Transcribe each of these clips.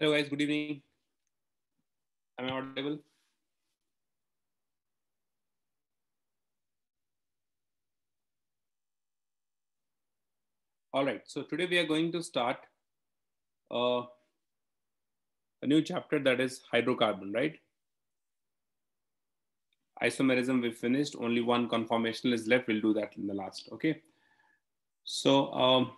Hello guys, good evening. Am I audible? All right, so today we are going to start uh, a new chapter that is hydrocarbon, right? Isomerism we finished, only one conformational is left. We'll do that in the last, okay? So um,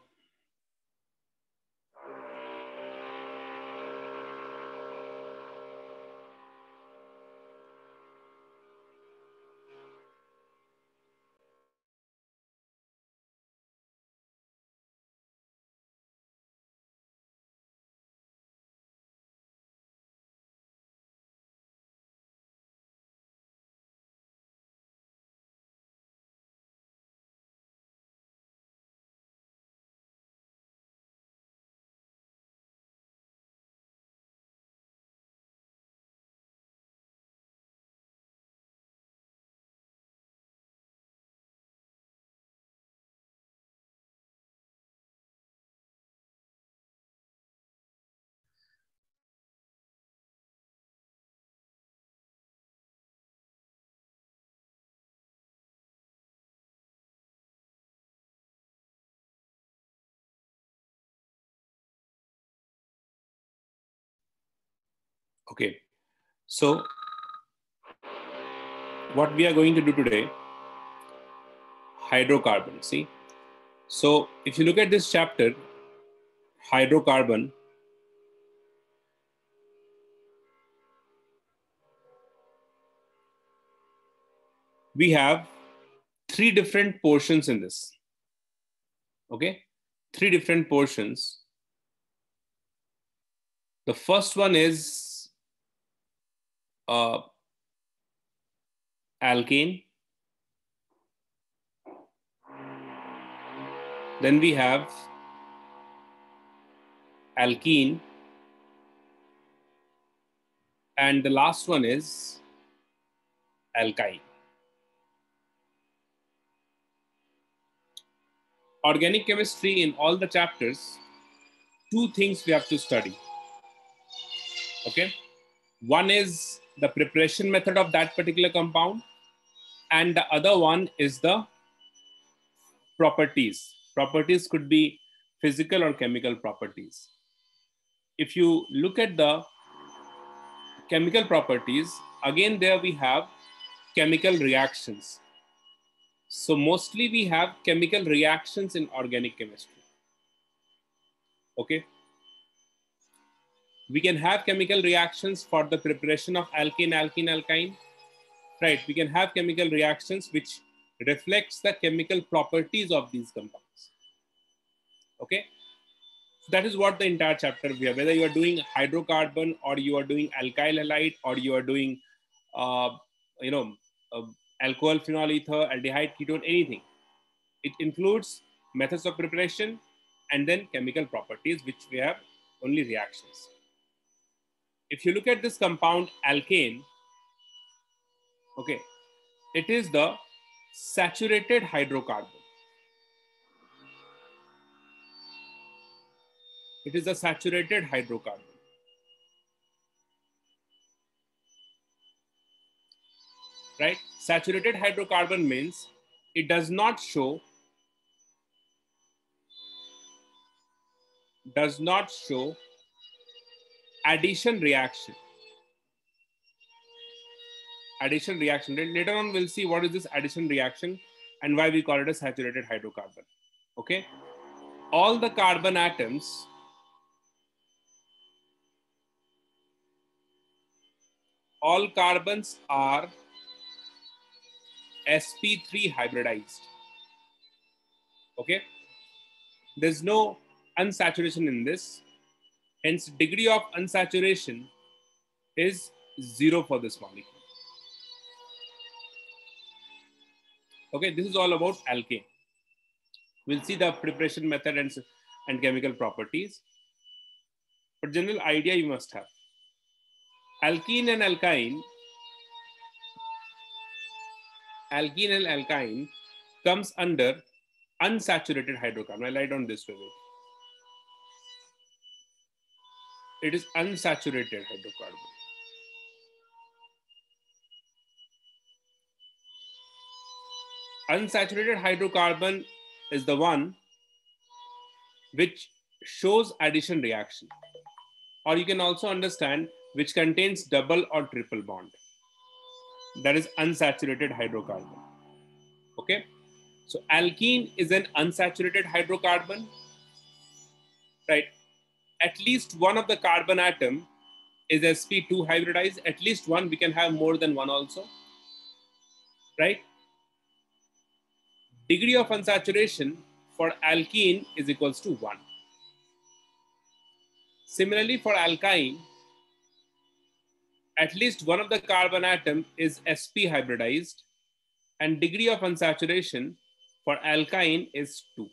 Okay, so what we are going to do today, hydrocarbon, see? So if you look at this chapter, hydrocarbon, we have three different portions in this. Okay, three different portions. The first one is uh, alkane. Then we have alkene. And the last one is alkyl. Organic chemistry in all the chapters, two things we have to study. Okay? One is the preparation method of that particular compound and the other one is the properties. Properties could be physical or chemical properties. If you look at the chemical properties, again there we have chemical reactions. So mostly we have chemical reactions in organic chemistry. Okay. We can have chemical reactions for the preparation of alkane, alkene, alkyne. Right, we can have chemical reactions which reflects the chemical properties of these compounds. Okay, so that is what the entire chapter we are. Whether you are doing hydrocarbon or you are doing alkyl halide or you are doing, uh, you know, uh, alcohol, phenol, ether, aldehyde, ketone, anything. It includes methods of preparation and then chemical properties, which we have only reactions if you look at this compound alkane, okay, it is the saturated hydrocarbon. It is a saturated hydrocarbon. Right? Saturated hydrocarbon means it does not show does not show addition reaction. Addition reaction. Later on, we'll see what is this addition reaction and why we call it a saturated hydrocarbon. Okay. All the carbon atoms all carbons are sp3 hybridized okay there's no unsaturation in this Hence, degree of unsaturation is zero for this molecule. Okay, this is all about alkane. We'll see the preparation method and, and chemical properties. But general idea you must have. Alkene and alkyne, alkene and alkyne comes under unsaturated hydrocarbon. I'll write this way. it is unsaturated hydrocarbon. Unsaturated hydrocarbon is the one which shows addition reaction or you can also understand which contains double or triple bond that is unsaturated hydrocarbon okay so alkene is an unsaturated hydrocarbon right at least one of the carbon atom is sp2 hybridized at least one we can have more than one also right degree of unsaturation for alkene is equals to 1 similarly for alkyne at least one of the carbon atom is sp hybridized and degree of unsaturation for alkyne is 2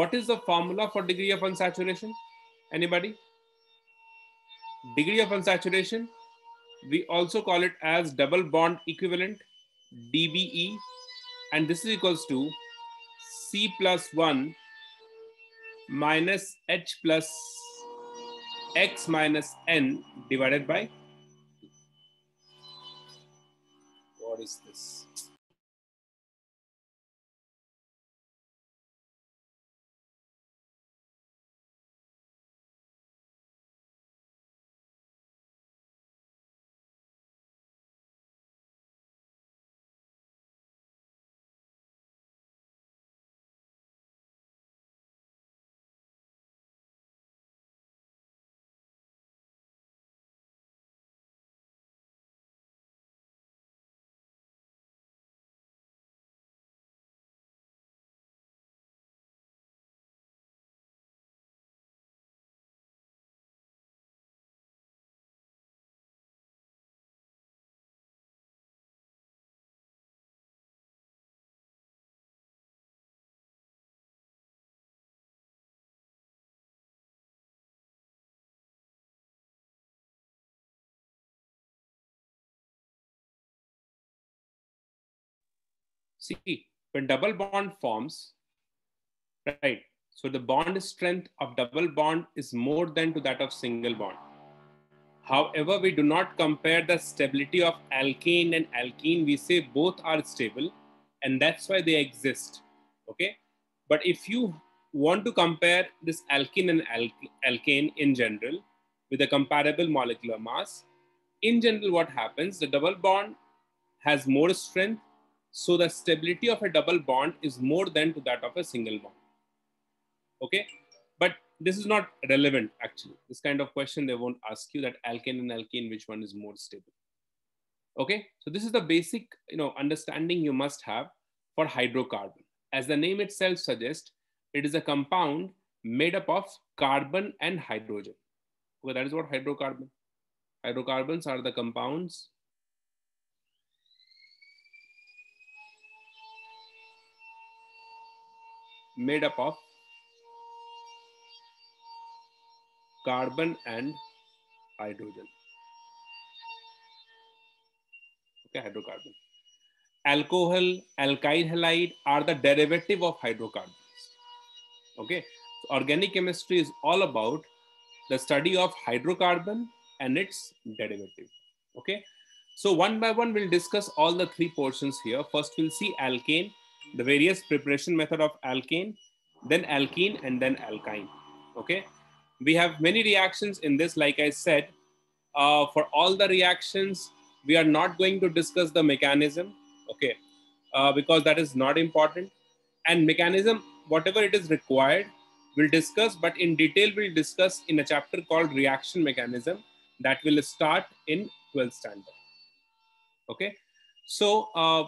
what is the formula for degree of unsaturation Anybody? Degree of unsaturation, we also call it as double bond equivalent, DBE, and this is equals to C plus 1 minus H plus X minus N divided by, what is this? See, when double bond forms, right? So the bond strength of double bond is more than to that of single bond. However, we do not compare the stability of alkane and alkene. We say both are stable and that's why they exist, okay? But if you want to compare this alkene and alkane in general with a comparable molecular mass, in general what happens, the double bond has more strength so the stability of a double bond is more than to that of a single bond. Okay, but this is not relevant actually. This kind of question they won't ask you that alkane and alkene, which one is more stable. Okay, so this is the basic you know understanding you must have for hydrocarbon. As the name itself suggests, it is a compound made up of carbon and hydrogen. Okay, that is what hydrocarbon. Hydrocarbons are the compounds made up of carbon and hydrogen. Okay, hydrocarbon. Alcohol, alkyl halide are the derivative of hydrocarbons. Okay, so organic chemistry is all about the study of hydrocarbon and its derivative. Okay, so one by one we'll discuss all the three portions here. First we'll see alkane, the various preparation method of alkane, then alkene, and then alkyne. Okay, we have many reactions in this, like I said. Uh, for all the reactions, we are not going to discuss the mechanism, okay, uh, because that is not important. And mechanism, whatever it is required, we'll discuss, but in detail, we'll discuss in a chapter called Reaction Mechanism that will start in 12th standard. Okay, so uh,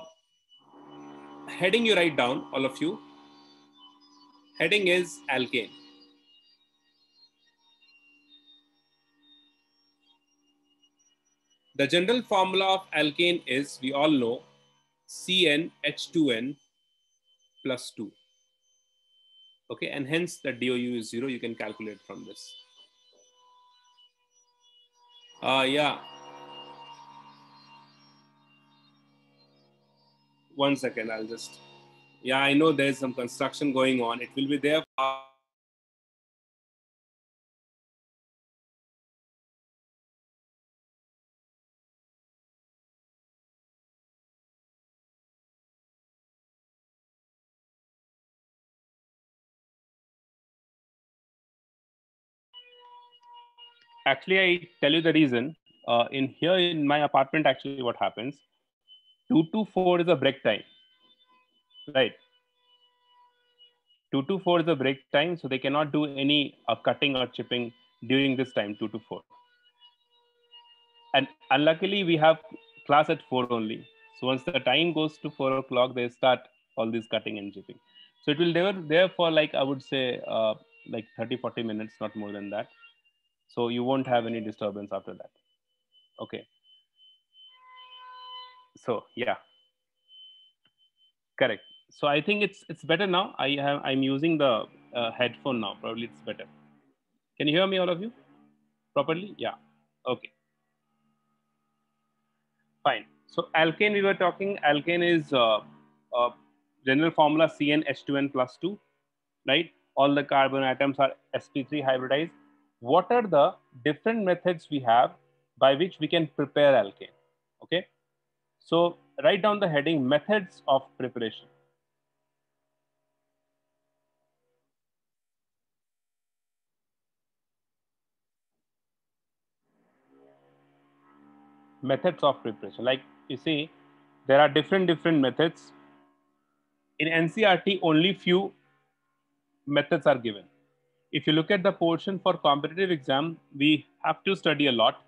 heading you write down, all of you. Heading is alkane. The general formula of alkane is, we all know, CnH2n plus 2. Okay, and hence the DOU is 0. You can calculate from this. Uh, yeah, one second, I'll just, yeah, I know there's some construction going on. It will be there actually i tell you the reason uh, in here in my apartment actually what happens 2 to 4 is a break time, right? 2 to 4 is a break time, so they cannot do any uh, cutting or chipping during this time, 2 to 4. And unluckily, we have class at 4 only. So once the time goes to 4 o'clock, they start all this cutting and chipping. So it will never, therefore, like I would say, uh, like 30, 40 minutes, not more than that. So you won't have any disturbance after that. Okay so yeah correct so i think it's it's better now i have i'm using the uh, headphone now probably it's better can you hear me all of you properly yeah okay fine so alkane we were talking alkane is uh, uh, general formula cnh2n plus 2 right all the carbon atoms are sp3 hybridized what are the different methods we have by which we can prepare alkane okay so write down the heading methods of preparation. Methods of preparation. Like you see, there are different, different methods. In NCRT, only few methods are given. If you look at the portion for competitive exam, we have to study a lot.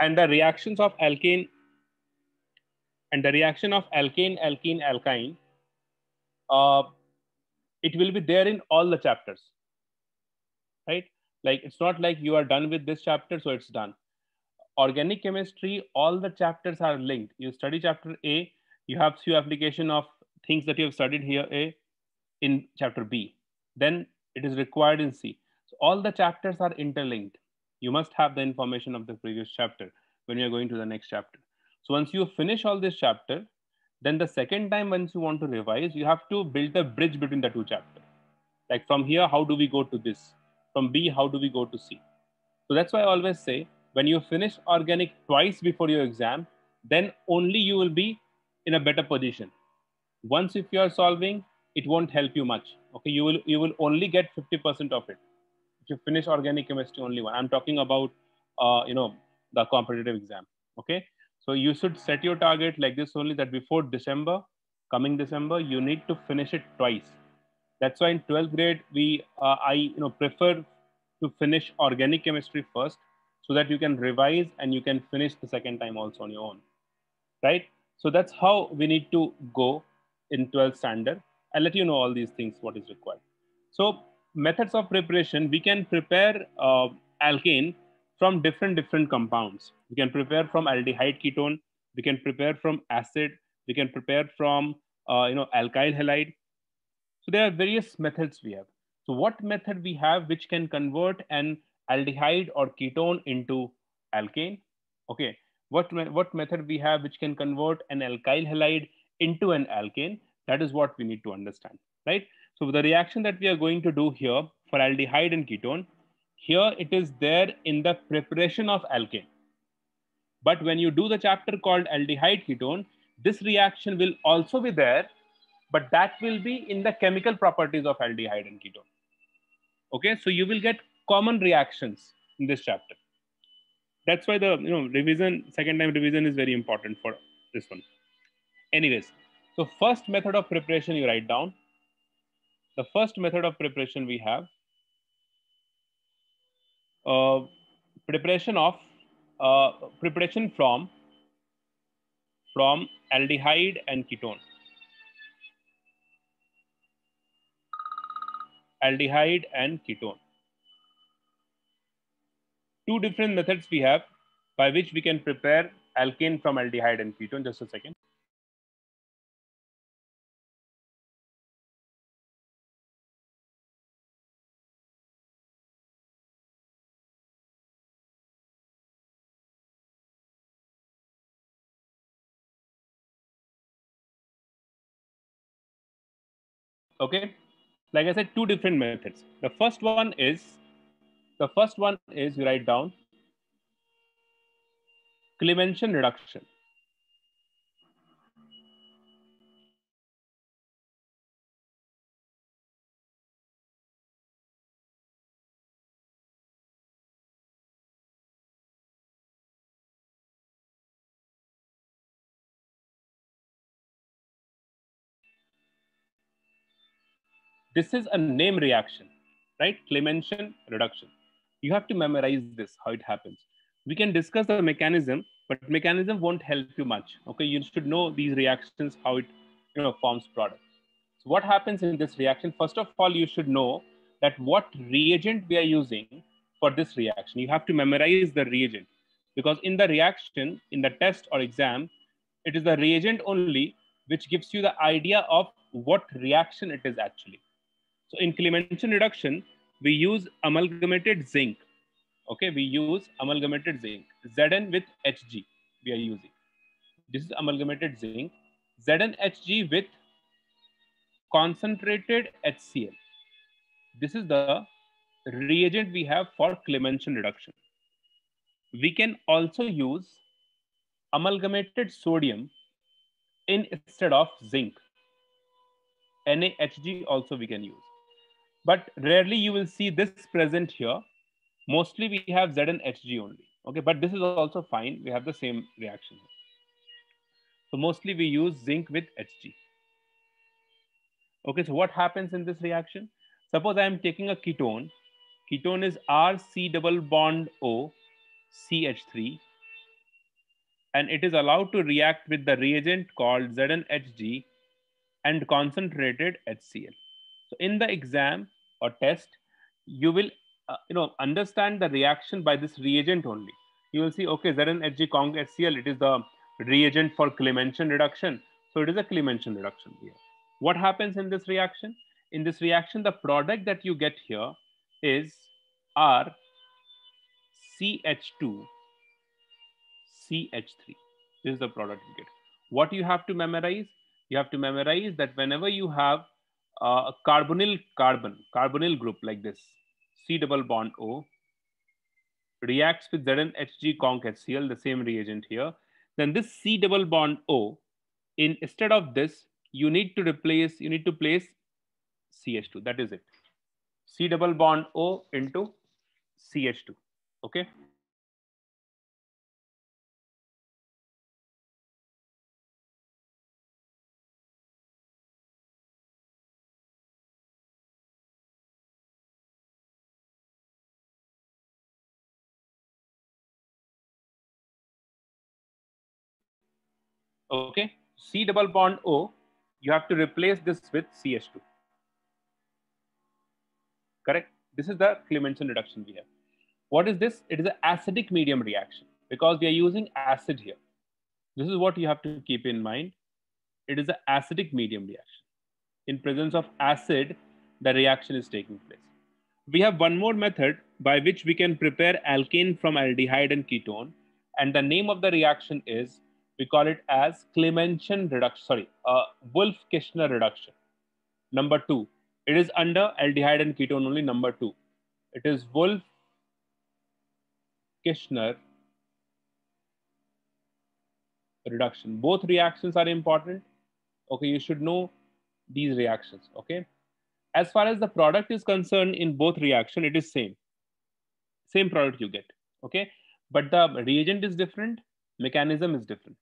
And the reactions of alkane and the reaction of alkane, alkene, alkyne, uh, it will be there in all the chapters, right? Like it's not like you are done with this chapter, so it's done. Organic chemistry, all the chapters are linked. You study chapter A, you have few application of things that you have studied here A in chapter B. Then it is required in C. So all the chapters are interlinked. You must have the information of the previous chapter when you are going to the next chapter. So once you finish all this chapter, then the second time once you want to revise, you have to build a bridge between the two chapters. Like from here, how do we go to this? From B, how do we go to C? So that's why I always say when you finish organic twice before your exam, then only you will be in a better position. Once if you are solving, it won't help you much. Okay, you will you will only get 50% of it. If you finish organic chemistry only one, I'm talking about uh, you know the competitive exam. Okay, so you should set your target like this only that before December, coming December, you need to finish it twice. That's why in 12th grade, we uh, I you know prefer to finish organic chemistry first so that you can revise and you can finish the second time also on your own, right? So that's how we need to go in 12th standard. I'll let you know all these things, what is required. So methods of preparation, we can prepare uh, alkane from different different compounds. We can prepare from aldehyde ketone. We can prepare from acid. We can prepare from uh, you know alkyl halide. So there are various methods we have. So what method we have which can convert an aldehyde or ketone into alkane? Okay. What, me what method we have which can convert an alkyl halide into an alkane? That is what we need to understand, right? So the reaction that we are going to do here for aldehyde and ketone here it is there in the preparation of alkane. But when you do the chapter called aldehyde ketone, this reaction will also be there, but that will be in the chemical properties of aldehyde and ketone. Okay, so you will get common reactions in this chapter. That's why the you know revision, second time revision is very important for this one. Anyways, so first method of preparation you write down. The first method of preparation we have uh, preparation of uh, preparation from from aldehyde and ketone. Aldehyde and ketone. Two different methods we have by which we can prepare alkane from aldehyde and ketone. Just a second. Okay, like I said, two different methods. The first one is, the first one is you write down Clemension reduction. This is a name reaction, right? Clemension reduction. You have to memorize this, how it happens. We can discuss the mechanism, but mechanism won't help you much. Okay, you should know these reactions, how it you know, forms products. So what happens in this reaction? First of all, you should know that what reagent we are using for this reaction. You have to memorize the reagent because in the reaction, in the test or exam, it is the reagent only which gives you the idea of what reaction it is actually. So in clemension reduction, we use amalgamated zinc. Okay, we use amalgamated zinc, Zn with Hg we are using. This is amalgamated zinc, ZnHg with concentrated HCl. This is the reagent we have for clemension reduction. We can also use amalgamated sodium instead of zinc. NaHG also we can use but rarely you will see this present here. Mostly we have Z and HG only. Okay, but this is also fine. We have the same reaction. So mostly we use zinc with HG. Okay, so what happens in this reaction? Suppose I am taking a ketone. Ketone is RC double bond O CH3 and it is allowed to react with the reagent called ZnHG and concentrated HCl. So in the exam or test, you will uh, you know understand the reaction by this reagent only. You will see, okay, ZnHgCong HCl, it is the reagent for Clemention reduction. So it is a Clemention reduction here. What happens in this reaction? In this reaction, the product that you get here is R CH2 CH3. This is the product you get. What you have to memorize? You have to memorize that whenever you have a uh, carbonyl carbon, carbonyl group like this, C double bond O, reacts with ZnHG conc HCl, the same reagent here, then this C double bond O, in, instead of this, you need to replace, you need to place CH2, that is it. C double bond O into CH2, okay? Okay, C double bond O, you have to replace this with CH2. Correct? This is the Clemenson reduction we have. What is this? It is an acidic medium reaction because we are using acid here. This is what you have to keep in mind. It is an acidic medium reaction. In presence of acid, the reaction is taking place. We have one more method by which we can prepare alkane from aldehyde and ketone. And the name of the reaction is we call it as Clementian reduction, sorry, uh, Wolf-Kishner reduction. Number two, it is under aldehyde and ketone only number two. It is Wolf-Kishner reduction. Both reactions are important. Okay, you should know these reactions, okay? As far as the product is concerned in both reaction, it is same. Same product you get, okay? But the reagent is different mechanism is different.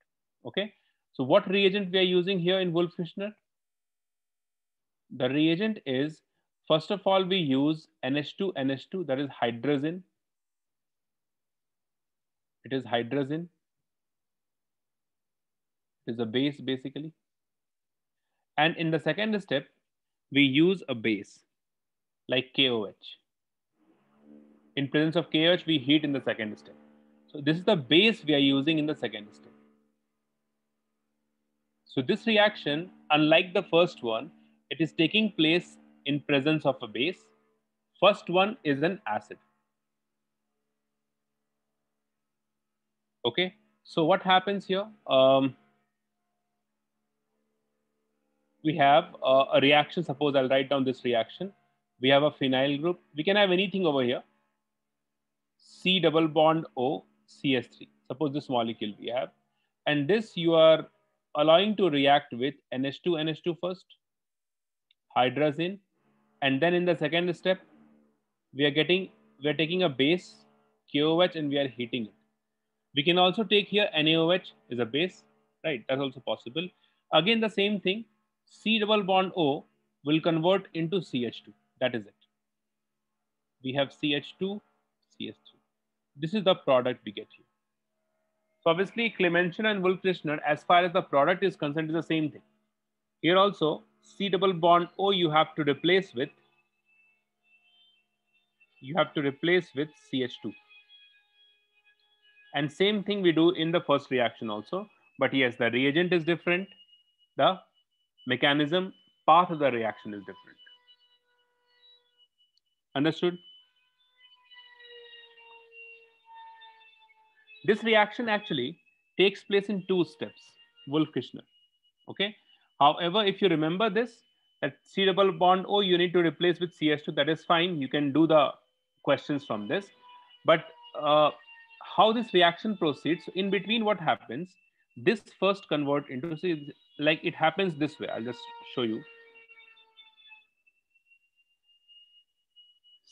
Okay. So what reagent we are using here in Wolf-Fischner? The reagent is, first of all, we use NH2, NH2, that is hydrazine. It is hydrazine. It is a base basically. And in the second step, we use a base like KOH. In presence of KOH, we heat in the second step. So this is the base we are using in the second step. So this reaction, unlike the first one, it is taking place in presence of a base. First one is an acid. Okay, so what happens here? Um, we have a, a reaction, suppose I'll write down this reaction. We have a phenyl group. We can have anything over here. C double bond O CS3. Suppose this molecule we have, and this you are allowing to react with NH2, NH2 first, hydrazine, and then in the second step, we are getting, we are taking a base, KOH, and we are heating it. We can also take here NaOH is a base, right? That's also possible. Again, the same thing, C double bond O will convert into CH2. That is it. We have CH2, CH3. This is the product we get here. So obviously Clemention and Wolf-Christner, as far as the product is concerned, is the same thing. Here also, C double bond O you have to replace with, you have to replace with CH2. And same thing we do in the first reaction also. But yes, the reagent is different. The mechanism, path of the reaction is different. Understood? This reaction actually takes place in two steps, Wolf-Kishner. Okay. However, if you remember this, that C double bond O oh, you need to replace with CS2. that is fine. You can do the questions from this. But uh, how this reaction proceeds, in between what happens, this first convert into, see, like it happens this way. I'll just show you.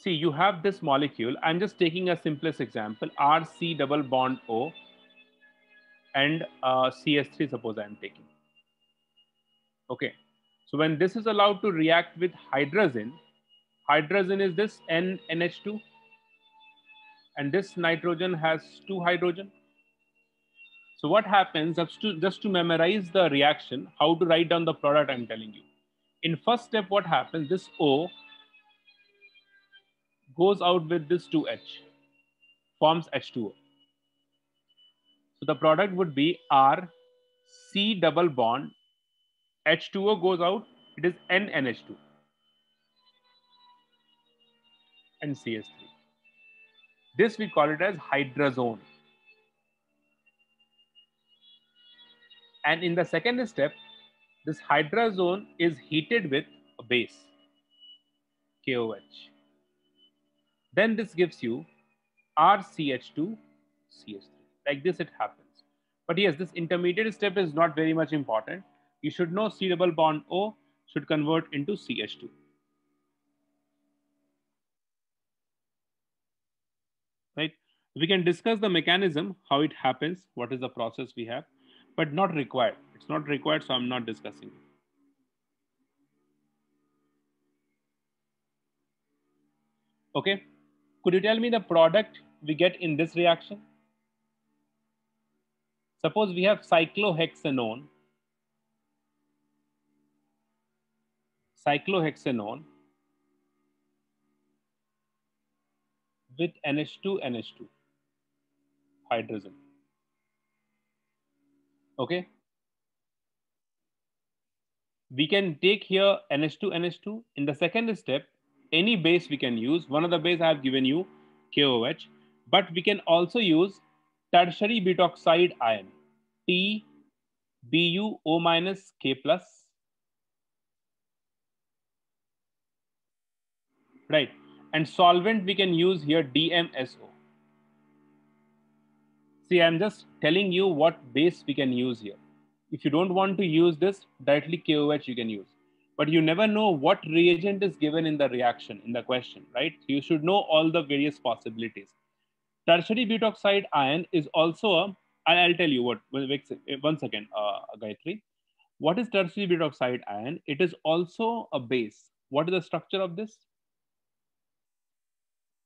See, you have this molecule. I'm just taking a simplest example, RC double bond O and uh, CS3, suppose I'm taking. Okay, so when this is allowed to react with hydrogen, hydrogen is this N, NH2, and this nitrogen has two hydrogen. So what happens, just to, just to memorize the reaction, how to write down the product I'm telling you. In first step, what happens, this O goes out with this 2H, forms H2O. So the product would be R C double bond, H2O goes out, it is NNH2 and CS3. This we call it as hydrazone. And in the second step, this hydrazone is heated with a base, KOH. Then this gives you RCH2, CH3. Like this, it happens. But yes, this intermediate step is not very much important. You should know C double bond O should convert into CH2. Right? We can discuss the mechanism, how it happens, what is the process we have, but not required. It's not required, so I'm not discussing it. Okay. Could you tell me the product we get in this reaction? Suppose we have cyclohexanone. Cyclohexanone with NH2, NH2, hydrogen. Okay. We can take here NH2, NH2. In the second step, any base we can use. One of the base I have given you, KOH, but we can also use tertiary butoxide ion, tBuO minus, K plus. Right. And solvent we can use here DMSO. See, I'm just telling you what base we can use here. If you don't want to use this, directly KOH you can use but you never know what reagent is given in the reaction in the question, right? You should know all the various possibilities. Tertiary butoxide ion is also a, I'll tell you what, one second, uh, Gayatri. What is tertiary butoxide ion? It is also a base. What is the structure of this?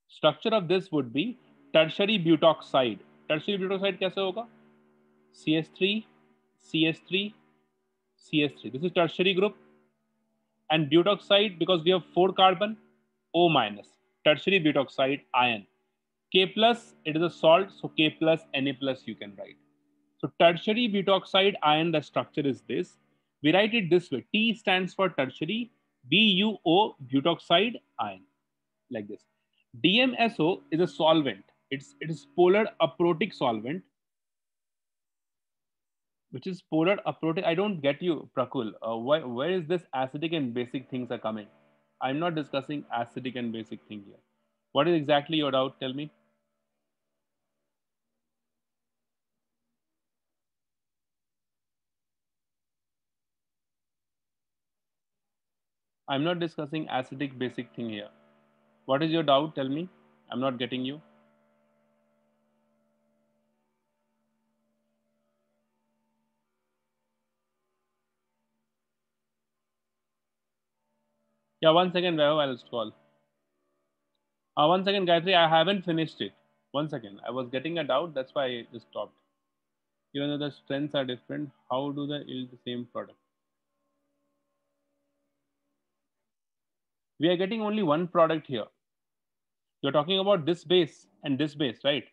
Structure of this would be tertiary butoxide. Tertiary butoxide kaise hoga? Cs 3 Cs 3 Cs 3 This is tertiary group. And butoxide, because we have four carbon, O minus, tertiary butoxide ion. K plus, it is a salt, so K plus, Na plus you can write. So tertiary butoxide ion, the structure is this. We write it this way. T stands for tertiary, BuO butoxide ion, like this. DMSO is a solvent. It's, it is polar aprotic solvent which is polar aprotic. Uh, I don't get you, Prakul. Uh, why, where is this acidic and basic things are coming? I'm not discussing acidic and basic thing here. What is exactly your doubt? Tell me. I'm not discussing acidic basic thing here. What is your doubt? Tell me. I'm not getting you. Yeah, one second, Vaibhav, I'll scroll. Uh, one second, Gayatri, I haven't finished it. One second, I was getting a doubt, that's why I just stopped. Even though the strengths are different, how do they yield the same product? We are getting only one product here. You're talking about this base and this base, right?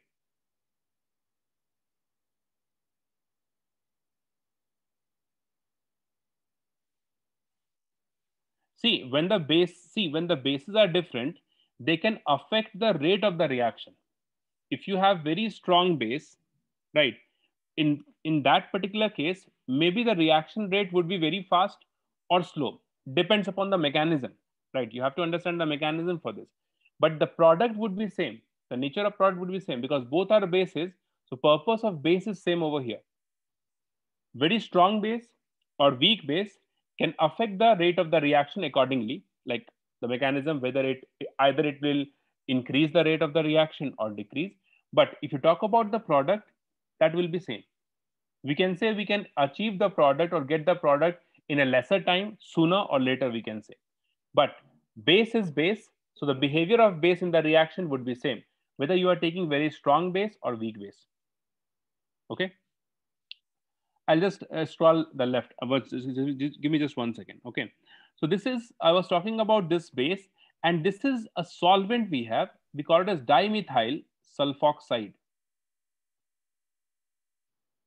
See, when the base, see, when the bases are different, they can affect the rate of the reaction. If you have very strong base, right, in, in that particular case, maybe the reaction rate would be very fast or slow. Depends upon the mechanism, right? You have to understand the mechanism for this. But the product would be same. The nature of product would be same because both are bases. So purpose of base is same over here. Very strong base or weak base can affect the rate of the reaction accordingly, like the mechanism, whether it either it will increase the rate of the reaction or decrease. But if you talk about the product, that will be same. We can say we can achieve the product or get the product in a lesser time, sooner or later, we can say. But base is base. So the behavior of base in the reaction would be same, whether you are taking very strong base or weak base. Okay. I'll just uh, scroll the left. Uh, give me just one second. Okay. So this is, I was talking about this base and this is a solvent we have. We call it as dimethyl sulfoxide.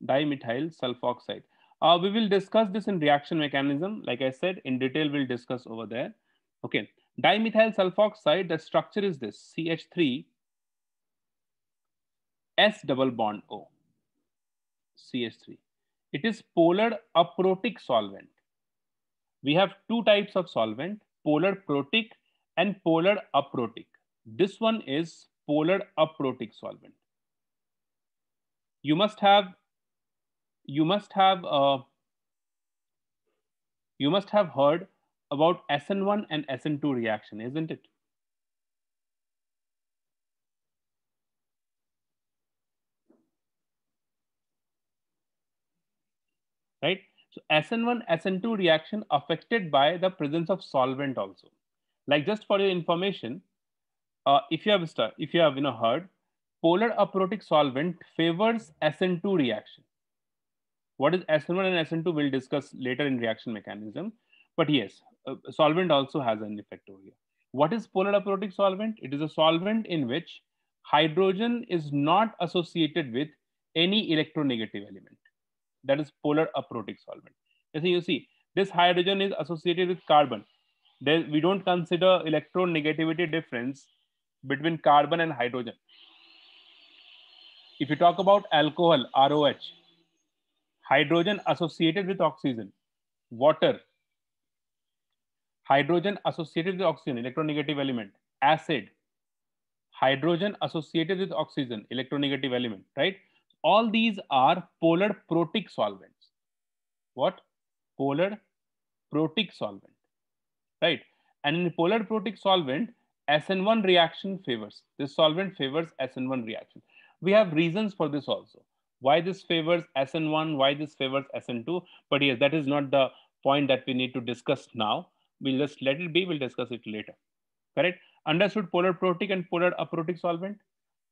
Dimethyl sulfoxide. Uh, we will discuss this in reaction mechanism. Like I said, in detail, we'll discuss over there. Okay. Dimethyl sulfoxide, the structure is this CH3 S double bond O. CH3. It is polar aprotic solvent. We have two types of solvent, polar protic and polar aprotic. This one is polar aprotic solvent. You must have, you must have, uh, you must have heard about SN1 and SN2 reaction, isn't it? right? So SN1, SN2 reaction affected by the presence of solvent also. Like just for your information, uh, if you have if you have you know heard, polar aprotic solvent favors SN2 reaction. What is SN1 and SN2? We'll discuss later in reaction mechanism. But yes, uh, solvent also has an effect over here. What is polar aprotic solvent? It is a solvent in which hydrogen is not associated with any electronegative element that is polar aprotic solvent. So you see, this hydrogen is associated with carbon. There, we don't consider electronegativity difference between carbon and hydrogen. If you talk about alcohol, ROH, hydrogen associated with oxygen, water, hydrogen associated with oxygen, electronegative element, acid, hydrogen associated with oxygen, electronegative element, right? all these are polar protic solvents. What? Polar protic solvent, right? And in polar protic solvent, SN1 reaction favors. This solvent favors SN1 reaction. We have reasons for this also. Why this favors SN1, why this favors SN2. But yes, that is not the point that we need to discuss now. We'll just let it be, we'll discuss it later. Correct? Understood polar protic and polar aprotic solvent?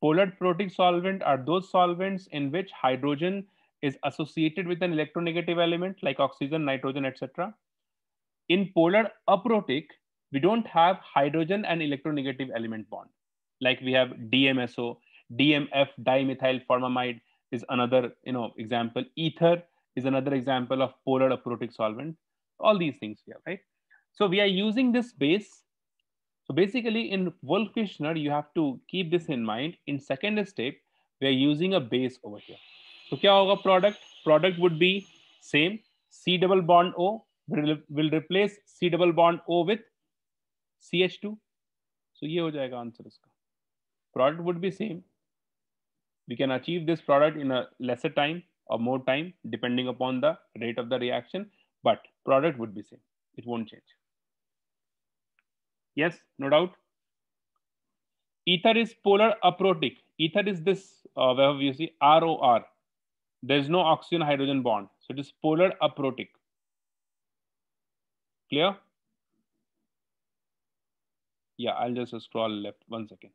Polar protic solvent are those solvents in which hydrogen is associated with an electronegative element like oxygen, nitrogen, etc. In polar aprotic, we don't have hydrogen and electronegative element bond. Like we have DMSO, DMF, dimethyl formamide is another you know example. Ether is another example of polar aprotic solvent. All these things here, right? So we are using this base so basically in Wolf-Kishner, you have to keep this in mind. In second step, we are using a base over here. So kya hoga product? Product would be same. C double bond O will replace C double bond O with CH2. So ye ho jayega answer iska. Product would be same. We can achieve this product in a lesser time or more time depending upon the rate of the reaction, but product would be same. It won't change. Yes, no doubt. Ether is polar aprotic. Ether is this, uh, where you see ROR. There is no oxygen hydrogen bond. So it is polar aprotic. Clear? Yeah, I'll just scroll left one second.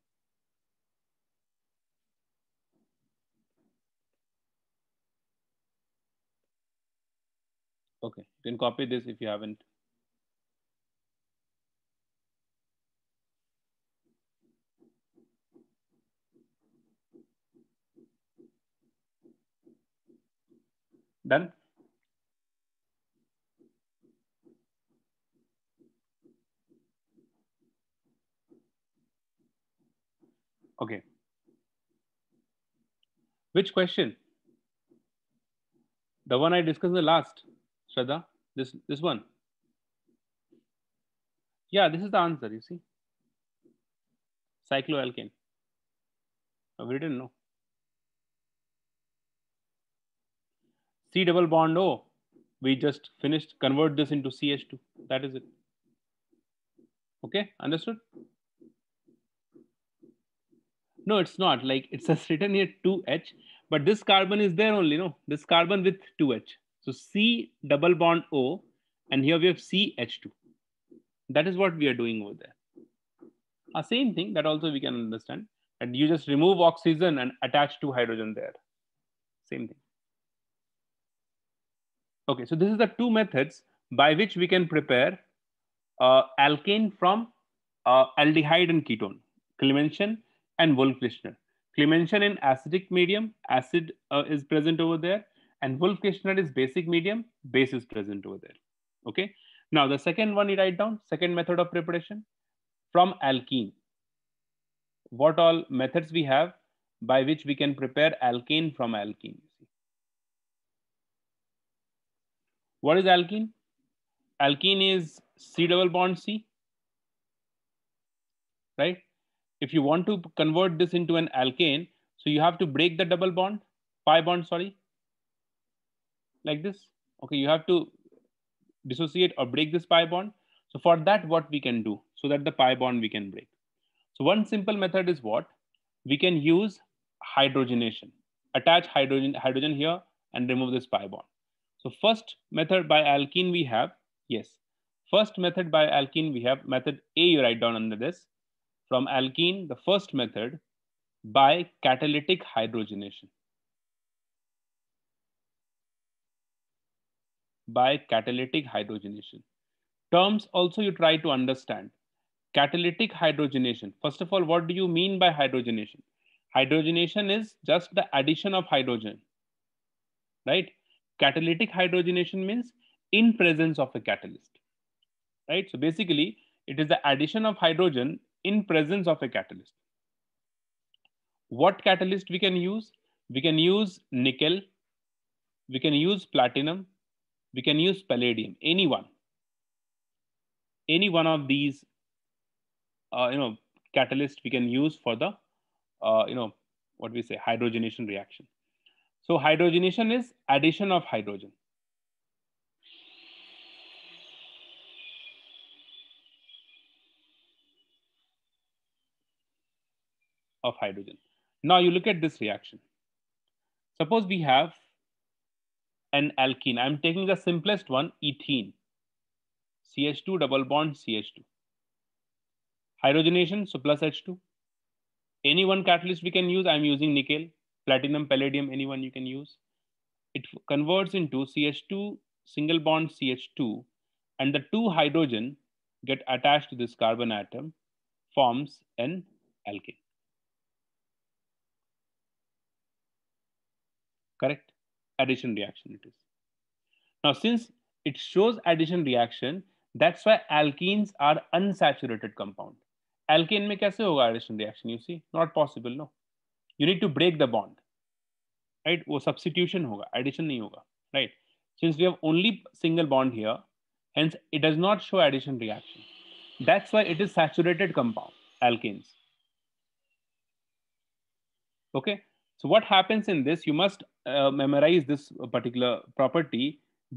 Okay, you can copy this if you haven't. Done? Okay. Which question? The one I discussed the last, Shraddha, this, this one. Yeah, this is the answer, you see. Cycloalkane. I've written no. C double bond O, oh, we just finished, convert this into CH2. That is it. Okay, understood? No, it's not. Like it says written here 2H, but this carbon is there only, no? This carbon with 2H. So C double bond O, and here we have CH2. That is what we are doing over there. A ah, same thing that also we can understand. And you just remove oxygen and attach two hydrogen there. Same thing. Okay, so this is the two methods by which we can prepare uh, alkane from uh, aldehyde and ketone, Clemension and wolf kishner Clemension in acidic medium, acid uh, is present over there, and wolf kishner is basic medium, base is present over there. Okay, now the second one you write down, second method of preparation from alkene. What all methods we have by which we can prepare alkane from alkene. What is alkene? Alkene is C double bond C, right? If you want to convert this into an alkane, so you have to break the double bond, pi bond, sorry, like this. Okay, you have to dissociate or break this pi bond. So for that, what we can do so that the pi bond we can break. So one simple method is what? We can use hydrogenation. Attach hydrogen, hydrogen here and remove this pi bond. So first method by alkene we have, yes. First method by alkene we have method A you write down under this. From alkene, the first method by catalytic hydrogenation. By catalytic hydrogenation. Terms also you try to understand. Catalytic hydrogenation. First of all, what do you mean by hydrogenation? Hydrogenation is just the addition of hydrogen, right? catalytic hydrogenation means in presence of a catalyst right so basically it is the addition of hydrogen in presence of a catalyst what catalyst we can use we can use nickel we can use platinum we can use palladium any one any one of these uh, you know catalyst we can use for the uh, you know what we say hydrogenation reaction so hydrogenation is addition of hydrogen. of hydrogen. Now you look at this reaction. Suppose we have an alkene. I'm taking the simplest one, ethene. CH2 double bond CH2. Hydrogenation, so plus H2. Any one catalyst we can use, I'm using nickel platinum, palladium, anyone you can use. It converts into CH2, single bond CH2, and the two hydrogen get attached to this carbon atom, forms an alkane. Correct? Addition reaction it is. Now, since it shows addition reaction, that's why alkenes are unsaturated compound. Alkane mein kaise hoga addition reaction, you see? Not possible, no. You need to break the bond right वो substitution होगा addition नहीं होगा right since we have only single bond here hence it does not show addition reaction that's why it is saturated compound alkanes okay so what happens in this you must uh, memorize this particular property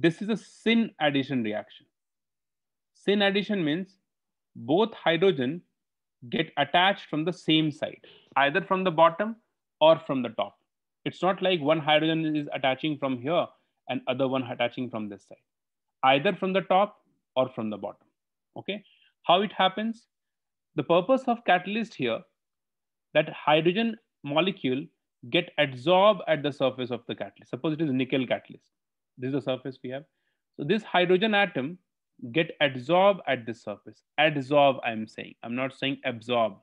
this is a syn addition reaction syn addition means both hydrogen get attached from the same side either from the bottom or from the top. It's not like one hydrogen is attaching from here and other one attaching from this side, either from the top or from the bottom. Okay, how it happens? The purpose of catalyst here, that hydrogen molecule get absorbed at the surface of the catalyst. Suppose it is nickel catalyst. This is the surface we have. So this hydrogen atom get adsorb at this surface. Adsorb, I'm saying. I'm not saying absorb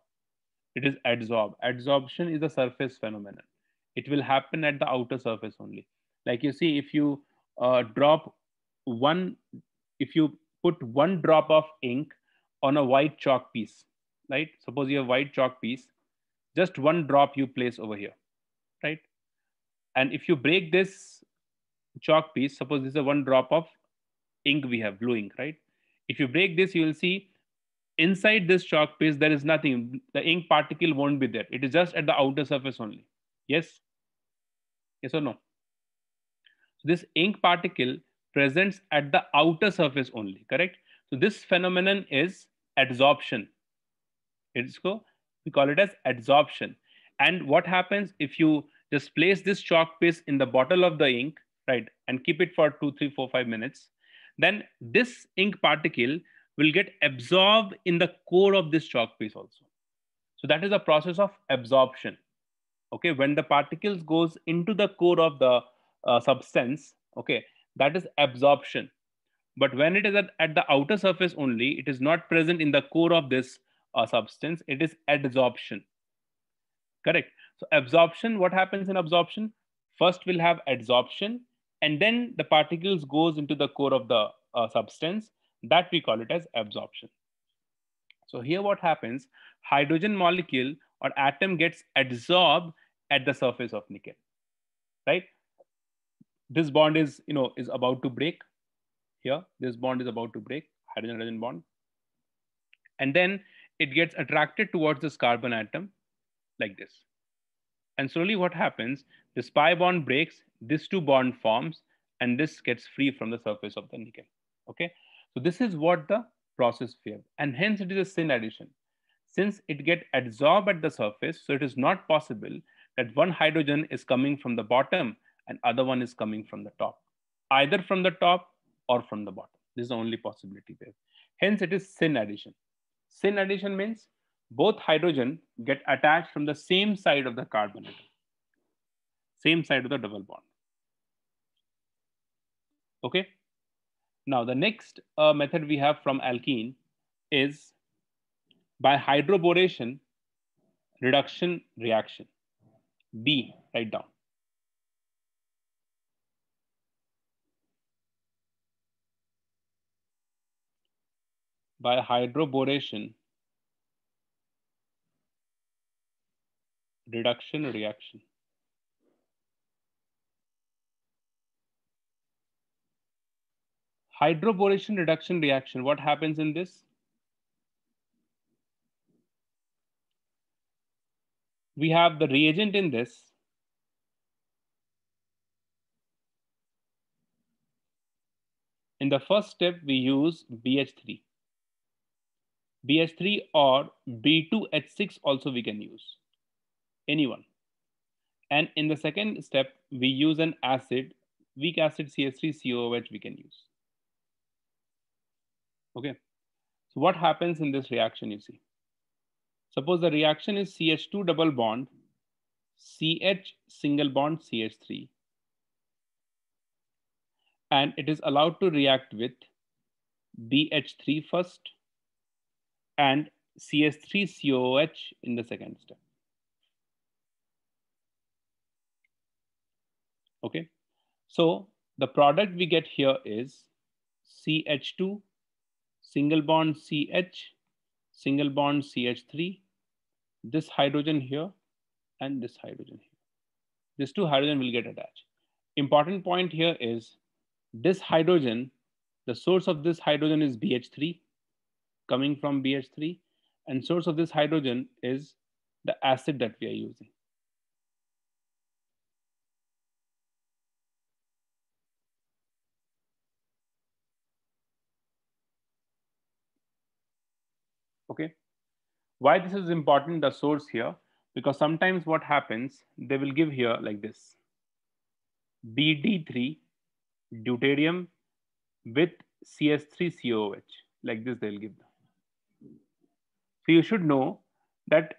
it is adsorb adsorption is a surface phenomenon it will happen at the outer surface only like you see if you uh, drop one if you put one drop of ink on a white chalk piece right suppose you have white chalk piece just one drop you place over here right and if you break this chalk piece suppose this is a one drop of ink we have blue ink right if you break this you will see inside this chalk paste, there is nothing. The ink particle won't be there. It is just at the outer surface only. Yes? Yes or no? So this ink particle presents at the outer surface only, correct? So this phenomenon is adsorption. It's go, we call it as adsorption. And what happens if you just place this chalk paste in the bottle of the ink, right? And keep it for two, three, four, five minutes. Then this ink particle will get absorbed in the core of this chalk piece also. So that is a process of absorption. Okay, when the particles goes into the core of the uh, substance, okay, that is absorption. But when it is at, at, the outer surface only, it is not present in the core of this uh, substance. It is adsorption. Correct. So absorption, what happens in absorption? First, we'll have adsorption, and then the particles goes into the core of the uh, substance that we call it as absorption. So here what happens, hydrogen molecule or atom gets adsorbed at the surface of nickel, right? This bond is, you know, is about to break here. This bond is about to break, hydrogen-hydrogen bond. And then it gets attracted towards this carbon atom like this. And slowly what happens, this pi bond breaks, this two bond forms, and this gets free from the surface of the nickel, okay? So this is what the process failed. And hence it is a sin addition. Since it get adsorbed at the surface, so it is not possible that one hydrogen is coming from the bottom and other one is coming from the top, either from the top or from the bottom. This is the only possibility there. Hence it is syn addition. Syn addition means both hydrogen get attached from the same side of the carbon atom, same side of the double bond. Okay, now, the next uh, method we have from alkene is by hydroboration reduction reaction. B, write down. By hydroboration reduction reaction. hydroboration reduction reaction, what happens in this? We have the reagent in this. In the first step, we use BH3. BH3 or B2H6 also we can use, anyone. And in the second step, we use an acid, weak acid CH3COOH we can use. Okay. So what happens in this reaction you see? Suppose the reaction is CH2 double bond, CH single bond CH3. And it is allowed to react with BH3 first and ch 3 cooh in the second step. Okay, so the product we get here is CH2 single bond CH, single bond CH3, this hydrogen here, and this hydrogen here. These two hydrogen will get attached. Important point here is this hydrogen, the source of this hydrogen is BH3, coming from BH3, and source of this hydrogen is the acid that we are using. Okay. Why this is important, the source here, because sometimes what happens, they will give here like this. BD3 deuterium with CS3COH, like this they'll give them. So you should know that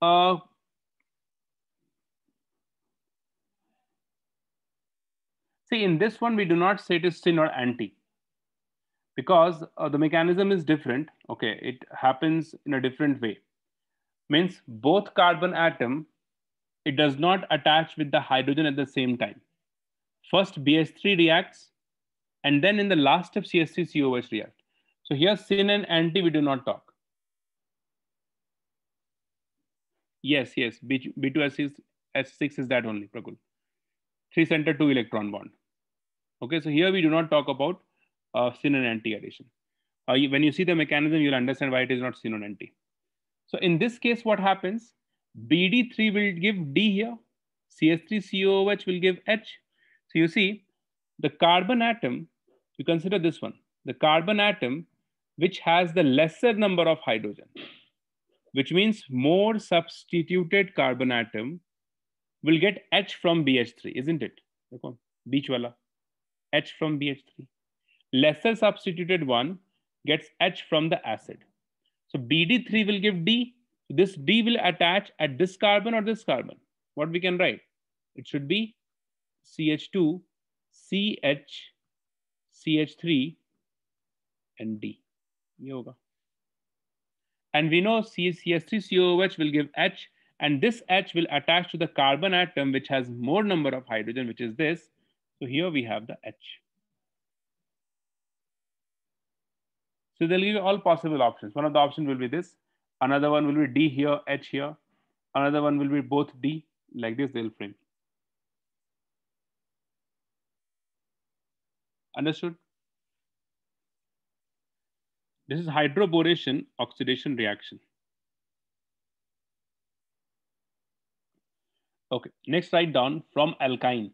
uh, see in this one, we do not say it is syn or anti because uh, the mechanism is different. Okay, it happens in a different way. Means both carbon atom, it does not attach with the hydrogen at the same time. First BS3 reacts, and then in the last step CSC 3 COH react. So here syn and anti we do not talk. Yes, yes, B, B2S6 s 6 is that only, Prakul. Three center, two electron bond. Okay, so here we do not talk about of uh, syn and anti addition. Uh, you, when you see the mechanism, you'll understand why it is not syn and anti. So in this case, what happens? BD3 will give D here. CH3COOH will give H. So you see the carbon atom, you consider this one, the carbon atom, which has the lesser number of hydrogen, which means more substituted carbon atom will get H from BH3, isn't it? Beach wala. H from BH3 lesser substituted one gets H from the acid. So BD3 will give D. This D will attach at this carbon or this carbon. What we can write? It should be CH2, CH, CH3, and D. Yoga. And we know CH3COOH will give H, and this H will attach to the carbon atom, which has more number of hydrogen, which is this. So here we have the H. So they'll give you all possible options. One of the options will be this. Another one will be D here, H here. Another one will be both D. Like this, they'll frame. Understood? This is hydroboration oxidation reaction. Okay, next write down from alkyne.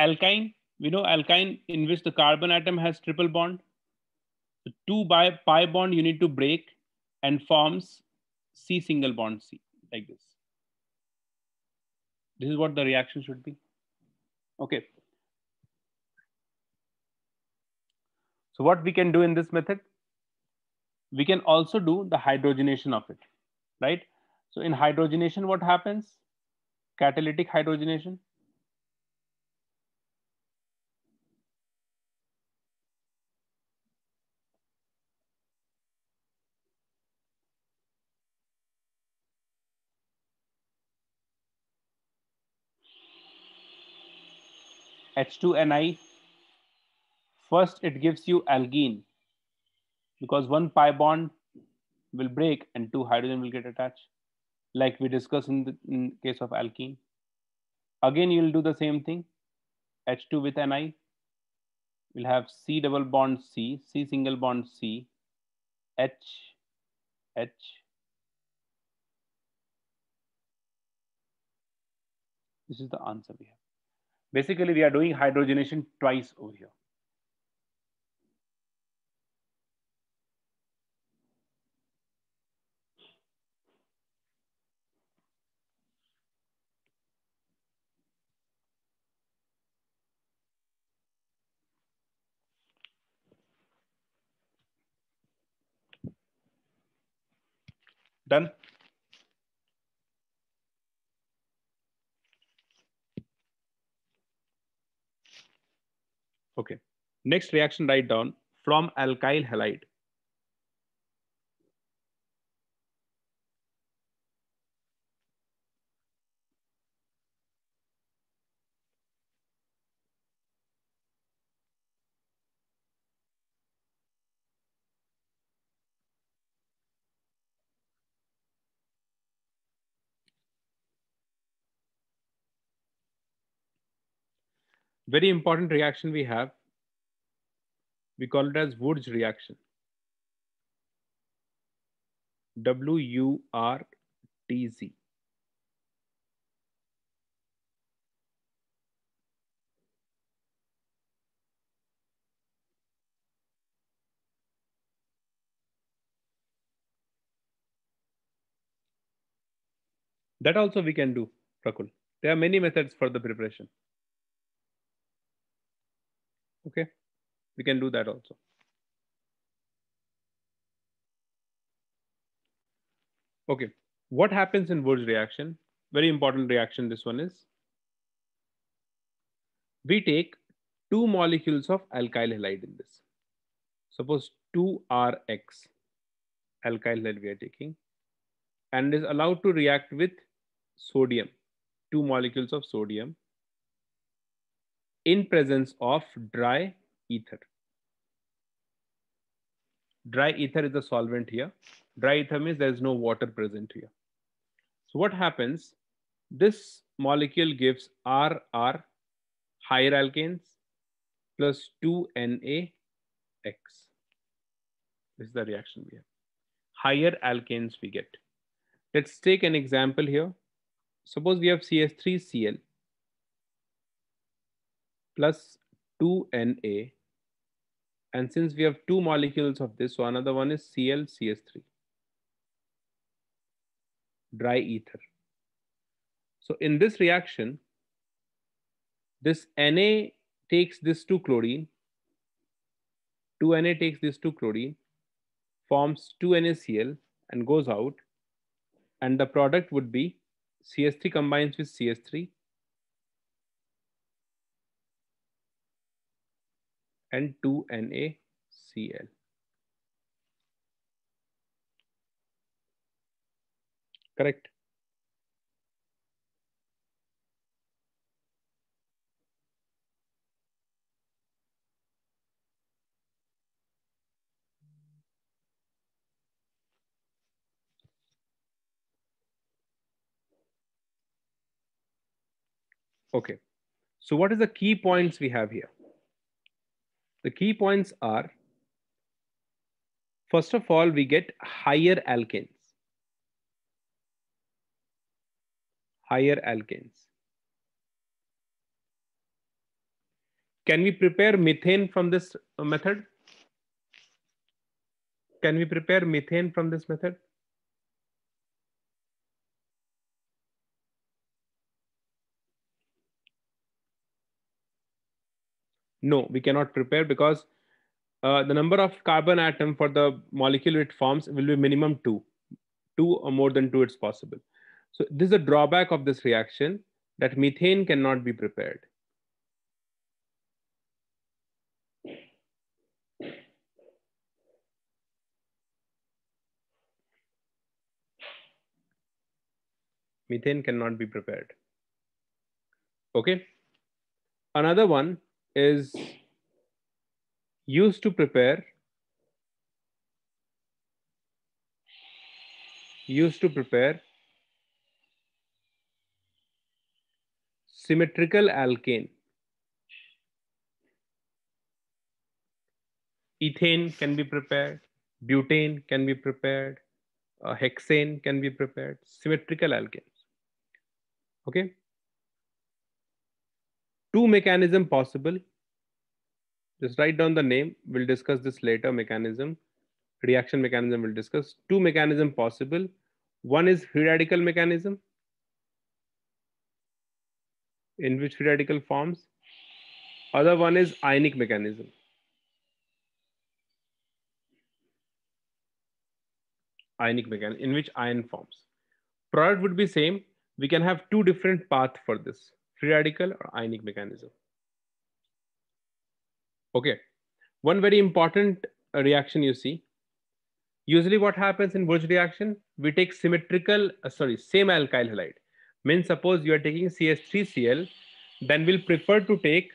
alkyne, we know alkyne in which the carbon atom has triple bond. The two by pi bond you need to break and forms C single bond C like this. This is what the reaction should be. Okay. So what we can do in this method? We can also do the hydrogenation of it, right? So in hydrogenation, what happens? Catalytic hydrogenation. H2Ni. First, it gives you alkene because one pi bond will break and two hydrogen will get attached, like we discussed in the in case of alkene. Again, you'll do the same thing. H2 with Ni, will have C double bond C, C single bond C, H, H, this is the answer we have. Basically, we are doing hydrogenation twice over here. Done? Okay. Next reaction, write down from alkyl halide. very important reaction we have. We call it as Woods reaction. W U R T Z. That also we can do, Prakul. There are many methods for the preparation. Okay, we can do that also. Okay, what happens in Wood's reaction? Very important reaction this one is. We take two molecules of alkyl halide in this. Suppose 2RX alkyl halide we are taking and is allowed to react with sodium, two molecules of sodium in presence of dry ether. Dry ether is the solvent here. Dry ether means there is no water present here. So what happens? This molecule gives RR higher alkanes plus 2NA X. This is the reaction we have. Higher alkanes we get. Let's take an example here. Suppose we have CS 3 cl plus 2Na. And since we have two molecules of this, so another one is ClCs3, dry ether. So in this reaction, this Na takes this to chlorine, 2Na takes this to chlorine, forms 2NaCl and goes out. And the product would be CS3 combines with CS3 and 2NaCl. Correct. Okay. So what is the key points we have here? The key points are, first of all, we get higher alkanes. Higher alkanes. Can we prepare methane from this method? Can we prepare methane from this method? No, we cannot prepare because uh, the number of carbon atom for the molecule it forms will be minimum two. Two or more than two, it's possible. So this is a drawback of this reaction that methane cannot be prepared. Methane cannot be prepared. Okay. Another one is used to prepare used to prepare symmetrical alkane ethane can be prepared butane can be prepared uh, hexane can be prepared symmetrical alkanes okay two mechanism possible. Just write down the name. We'll discuss this later mechanism. Reaction mechanism we'll discuss. Two mechanism possible. One is free radical mechanism in which free radical forms. Other one is ionic mechanism. Ionic mechanism in which ion forms. Product would be same. We can have two different path for this free radical or ionic mechanism. Okay, one very important uh, reaction you see. Usually what happens in Bulge reaction, we take symmetrical, uh, sorry, same alkyl halide. Means suppose you are taking CH3Cl, then we'll prefer to take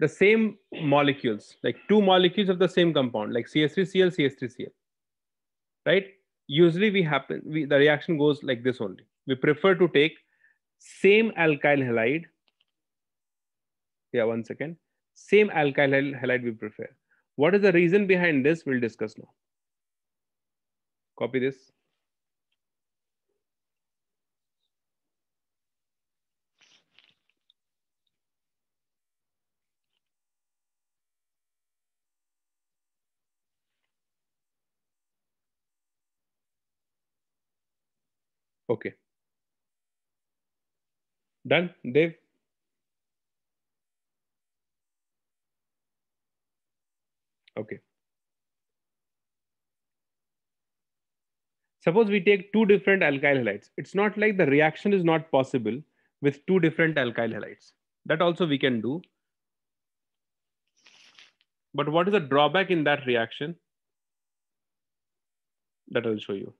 the same molecules, like two molecules of the same compound, like CH3Cl, CH3Cl, right? Usually we happen, we, the reaction goes like this only. We prefer to take same alkyl halide. Yeah, one second. Same alkyl halide we prefer. What is the reason behind this? We'll discuss now. Copy this. Okay. Done, Dave? Okay. Suppose we take two different alkyl halides. It's not like the reaction is not possible with two different alkyl halides. That also we can do. But what is the drawback in that reaction? That I'll show you.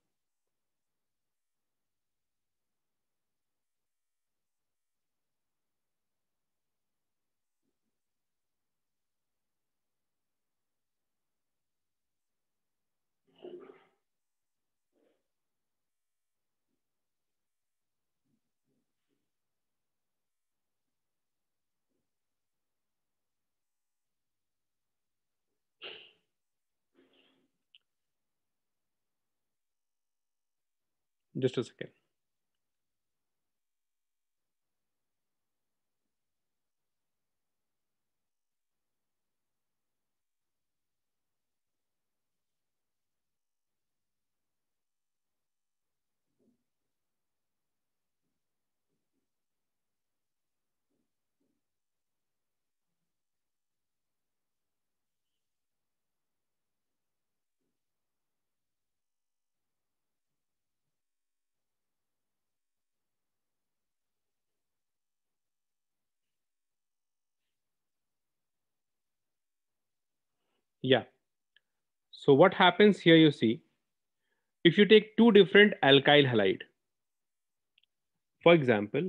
Just a second. Yeah. So what happens here, you see, if you take two different alkyl halide, for example,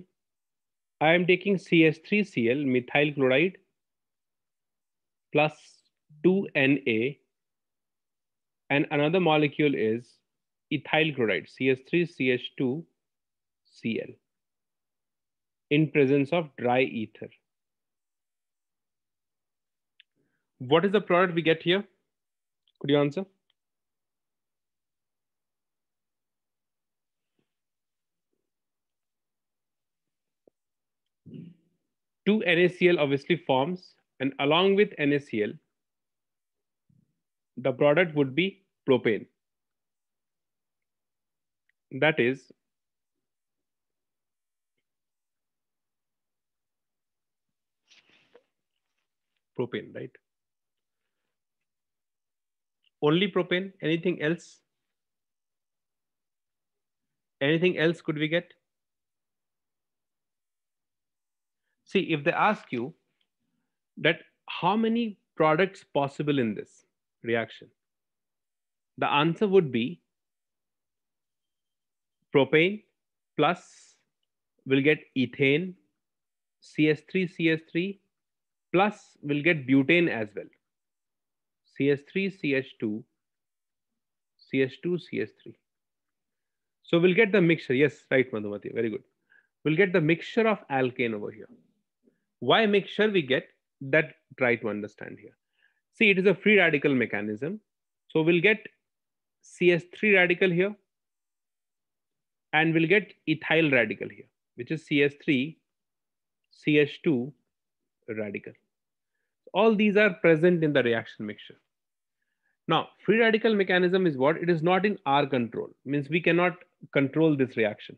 I am taking cs 3 cl methyl chloride plus 2Na and another molecule is ethyl chloride cs 3 ch 2 cl in presence of dry ether. What is the product we get here? Could you answer? Two NaCl obviously forms, and along with NaCl, the product would be propane. That is, propane, right? only propane anything else anything else could we get see if they ask you that how many products possible in this reaction the answer would be propane plus we'll get ethane cs3 cs3 plus we'll get butane as well CH3, CH2, CH2, CH3. So we'll get the mixture. Yes, right, Madhumati. Very good. We'll get the mixture of alkane over here. Why mixture we get? That try to understand here. See, it is a free radical mechanism. So we'll get CH3 radical here. And we'll get ethyl radical here, which is CH3, CH2 radical. All these are present in the reaction mixture. Now, free radical mechanism is what? It is not in our control. Means we cannot control this reaction.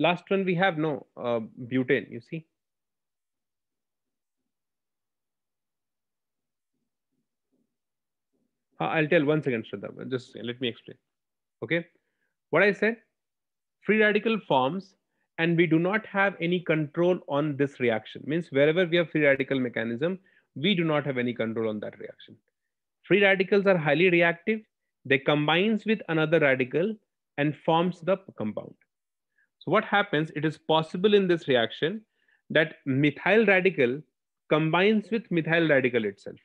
Last one we have no uh, butane, you see. I'll tell again, Shraddha. Just let me explain. Okay. What I said, free radical forms and we do not have any control on this reaction. Means wherever we have free radical mechanism, we do not have any control on that reaction. Free radicals are highly reactive. They combines with another radical and forms the compound. So what happens, it is possible in this reaction that methyl radical combines with methyl radical itself.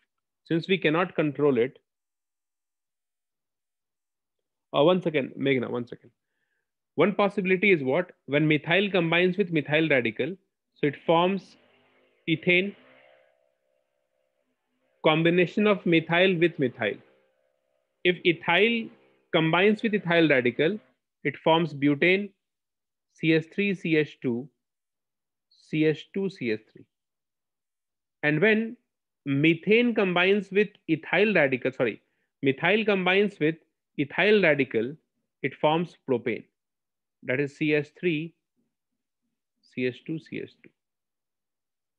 Since we cannot control it, Oh, one second, Meghna, one second. One possibility is what? When methyl combines with methyl radical, so it forms ethane combination of methyl with methyl. If ethyl combines with ethyl radical, it forms butane, CH3, CH2, CH2, CH3. And when methane combines with ethyl radical, sorry, methyl combines with ethyl radical, it forms propane that is CS3, CS2, CS2.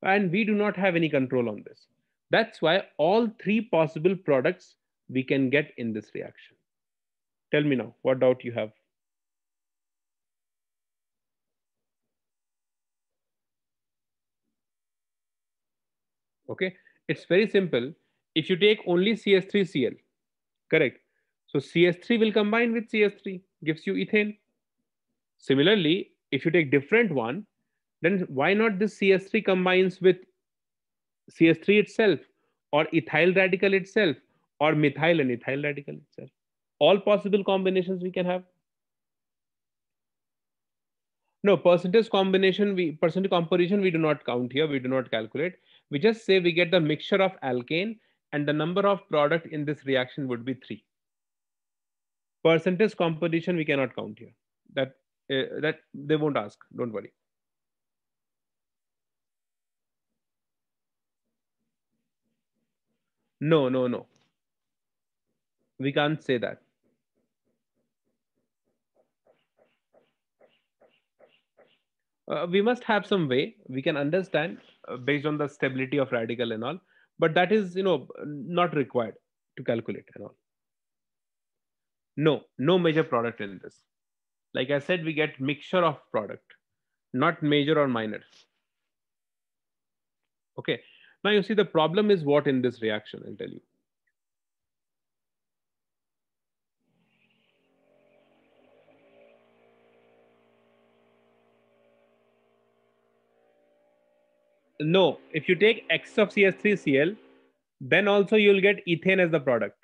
And we do not have any control on this. That's why all three possible products we can get in this reaction. Tell me now, what doubt you have? Okay, it's very simple. If you take only CS3Cl, correct? So CS3 will combine with CS3, gives you ethane. Similarly, if you take different one, then why not this CS3 combines with CS3 itself or ethyl radical itself or methyl and ethyl radical itself? All possible combinations we can have. No, percentage combination, we percentage composition, we do not count here. We do not calculate. We just say we get the mixture of alkane and the number of product in this reaction would be three. Percentage composition, we cannot count here. That uh, that they won't ask. Don't worry. No, no, no. We can't say that. Uh, we must have some way we can understand uh, based on the stability of radical and all, but that is, you know, not required to calculate and all. No, no major product in this like I said, we get mixture of product, not major or minor. Okay. Now you see the problem is what in this reaction, I'll tell you. No, if you take X of CS 3 cl then also you'll get ethane as the product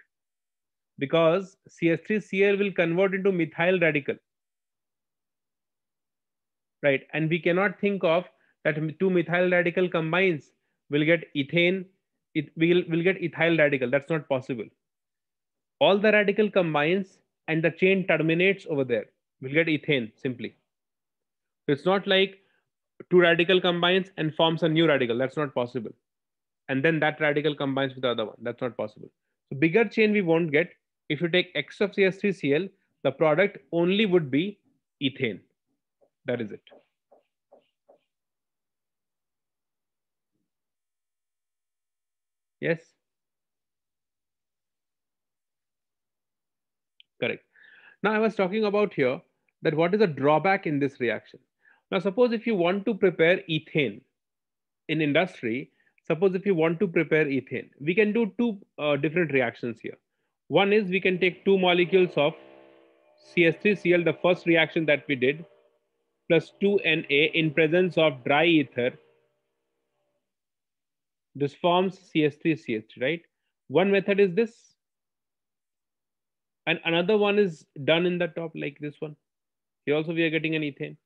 because CS 3 cl will convert into methyl radical right? And we cannot think of that two methyl radical combines will get ethane, it will will get ethyl radical. That's not possible. All the radical combines and the chain terminates over there. We'll get ethane simply. it's not like two radical combines and forms a new radical. That's not possible. And then that radical combines with the other one. That's not possible. So bigger chain we won't get. If you take X of CH3Cl, the product only would be ethane. That is it. Yes? Correct. Now I was talking about here that what is the drawback in this reaction? Now suppose if you want to prepare ethane in industry, suppose if you want to prepare ethane, we can do two uh, different reactions here. One is we can take two molecules of CH3Cl, the first reaction that we did, plus 2Na in presence of dry ether. This forms CH3CH3, right? One method is this. And another one is done in the top like this one. Here also we are getting an ethane.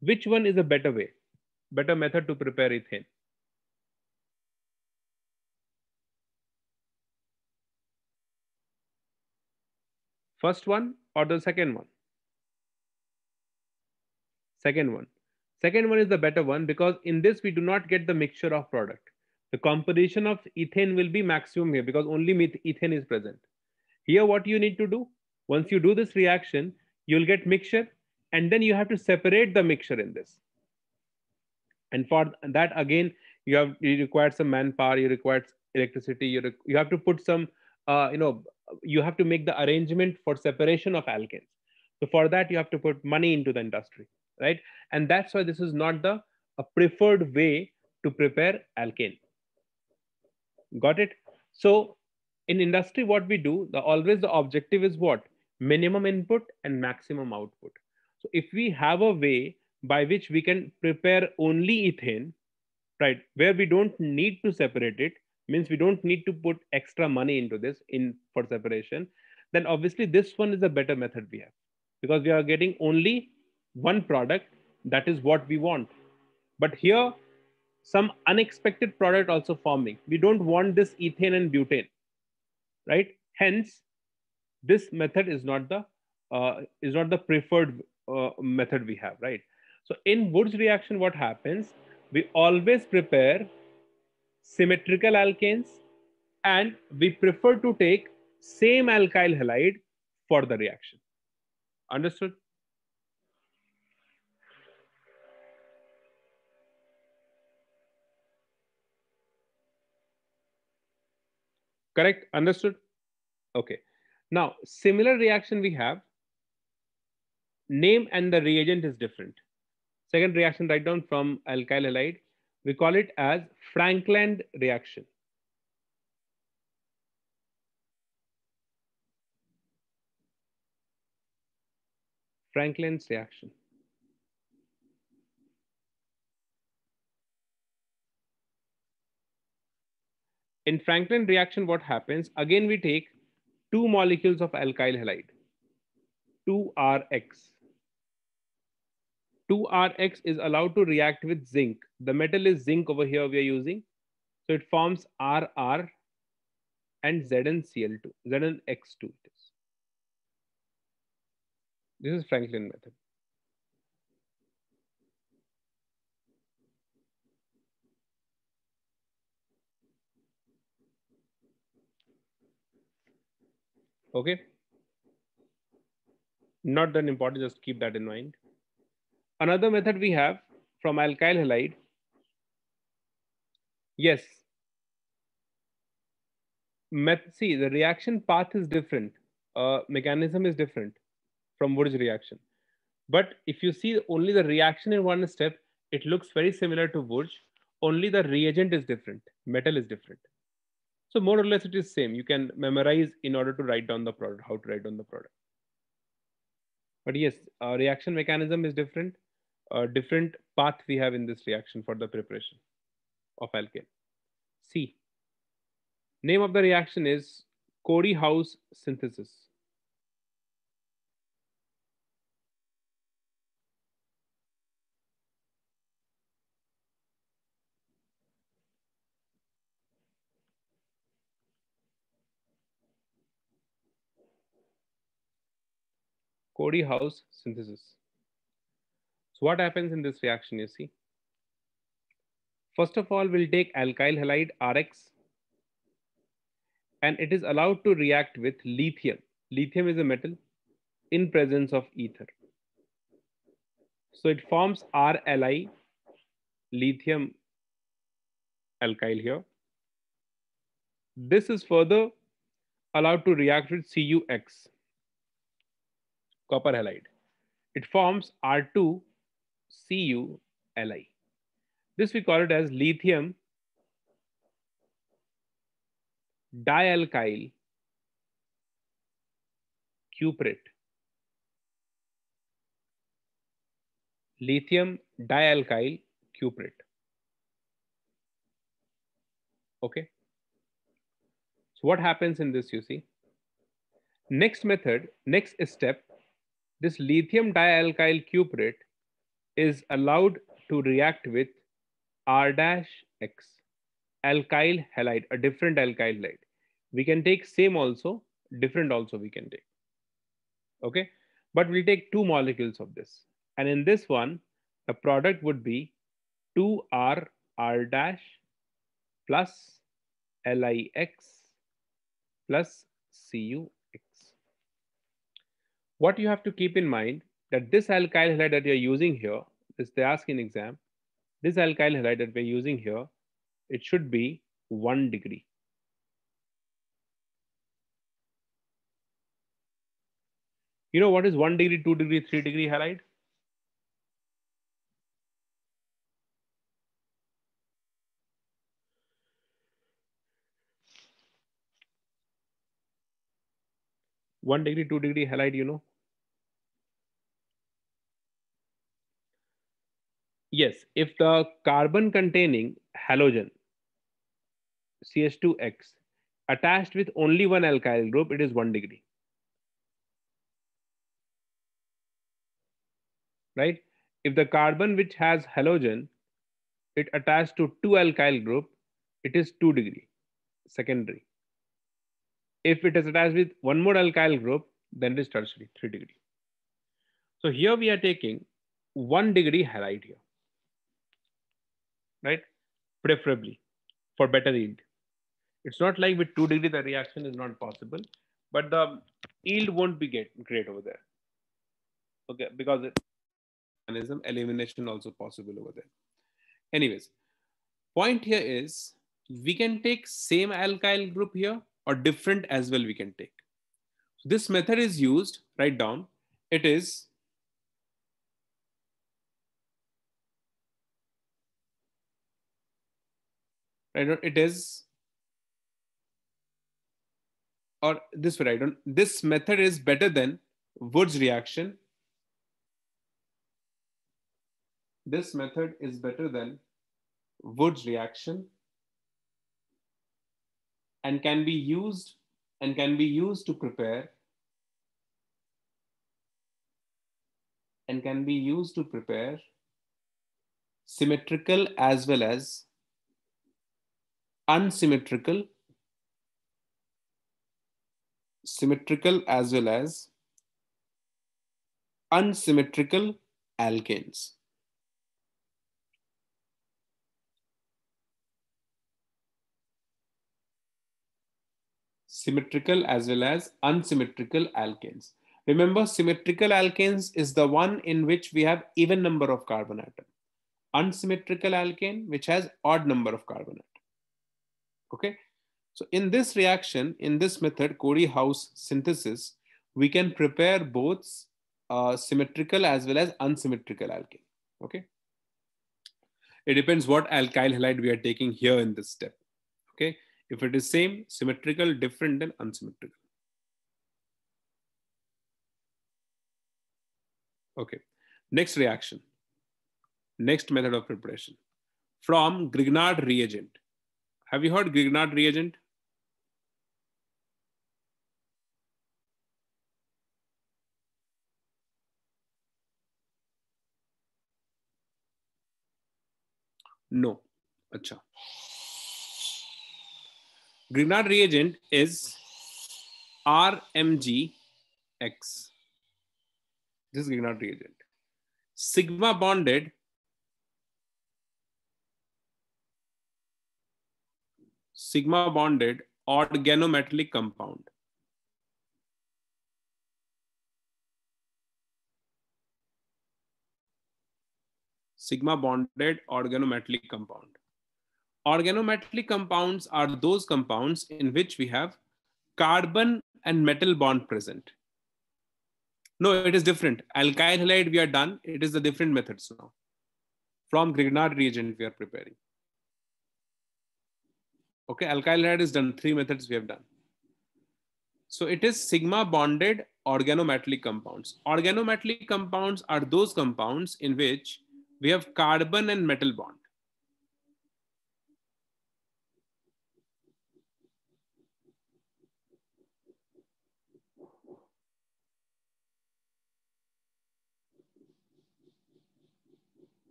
Which one is a better way, better method to prepare ethane? First one or the second one? second one. one is the better one because in this we do not get the mixture of product. The composition of ethane will be maximum here because only ethane is present. Here what you need to do, once you do this reaction, you'll get mixture and then you have to separate the mixture in this. And for that again, you have you require some manpower, you require electricity, you, re you have to put some, uh, you know, you have to make the arrangement for separation of alkanes. So for that, you have to put money into the industry right? And that's why this is not the preferred way to prepare alkane. Got it? So in industry, what we do, the always the objective is what? Minimum input and maximum output. So if we have a way by which we can prepare only ethane, right, where we don't need to separate it, means we don't need to put extra money into this in for separation, then obviously this one is a better method we have because we are getting only one product that is what we want but here some unexpected product also forming we don't want this ethane and butane right hence this method is not the uh, is not the preferred uh, method we have right so in woods reaction what happens we always prepare symmetrical alkanes and we prefer to take same alkyl halide for the reaction understood Correct? Understood? Okay. Now, similar reaction we have. Name and the reagent is different. Second reaction write down from alkyl halide. We call it as Frankland reaction. Frankland's reaction. In Franklin reaction, what happens? Again, we take two molecules of alkyl halide, 2Rx. 2Rx is allowed to react with zinc. The metal is zinc over here we are using. So it forms RR and ZnCl2, ZnX2. This is Franklin method. Okay. Not that important, just keep that in mind. Another method we have from alkyl halide. Yes. Met see, the reaction path is different. Uh, mechanism is different from Wood's reaction. But if you see only the reaction in one step, it looks very similar to Woods. Only the reagent is different. Metal is different. So more or less it is same. You can memorize in order to write down the product, how to write down the product. But yes, our reaction mechanism is different. A different path we have in this reaction for the preparation of alkane. C. Name of the reaction is Cori House synthesis. Cody House synthesis. So what happens in this reaction, you see? First of all, we'll take alkyl halide RX and it is allowed to react with lithium. Lithium is a metal in presence of ether. So it forms RLI, lithium alkyl here. This is further allowed to react with CuX, copper halide. It forms R2CuLi. This we call it as lithium dialkyl cuprate. Lithium dialkyl cuprate. Okay. So what happens in this, you see? Next method, next step this lithium dialkyl cuprate is allowed to react with R dash X alkyl halide, a different alkyl halide. We can take same also, different also we can take. Okay, but we'll take two molecules of this. And in this one, the product would be 2R R dash plus LIX plus CU what you have to keep in mind that this alkyl halide that you're using here, the they ask in exam, this alkyl halide that we're using here, it should be one degree. You know what is one degree, two degree, three degree halide? 1 degree, 2 degree halide, you know. Yes, if the carbon containing halogen CH2X attached with only one alkyl group, it is 1 degree. Right? If the carbon which has halogen, it attached to two alkyl group, it is 2 degree secondary. If it is attached with one more alkyl group, then it is tertiary, three degree. So here we are taking one degree halide here, right? Preferably for better yield. It's not like with two degree, the reaction is not possible, but the yield won't be get, great over there. Okay, because it, mechanism elimination also possible over there. Anyways, point here is we can take same alkyl group here or different as well we can take. So this method is used, write down, it is right it is or this way write down this method is better than Wood's reaction this method is better than Wood's reaction and can be used and can be used to prepare and can be used to prepare symmetrical as well as unsymmetrical symmetrical as well as unsymmetrical alkanes symmetrical as well as unsymmetrical alkanes. Remember, symmetrical alkanes is the one in which we have even number of carbon atom. Unsymmetrical alkane, which has odd number of carbon atom. Okay, so in this reaction, in this method, Cody-House synthesis, we can prepare both uh, symmetrical as well as unsymmetrical alkane. Okay, it depends what alkyl halide we are taking here in this step. Okay. If it is same, symmetrical, different, than unsymmetrical. Okay, next reaction. Next method of preparation. From Grignard reagent. Have you heard Grignard reagent? No. अच्छा Grignard reagent is RMGX. This is Grignard reagent. Sigma bonded sigma bonded organometallic compound. Sigma bonded organometallic compound. Organometallic compounds are those compounds in which we have carbon and metal bond present. No, it is different. Alkyl halide, we are done. It is the different methods now. From Grignard reagent, we are preparing. Okay, alkyl halide is done. Three methods we have done. So it is sigma bonded organometallic compounds. Organometallic compounds are those compounds in which we have carbon and metal bond.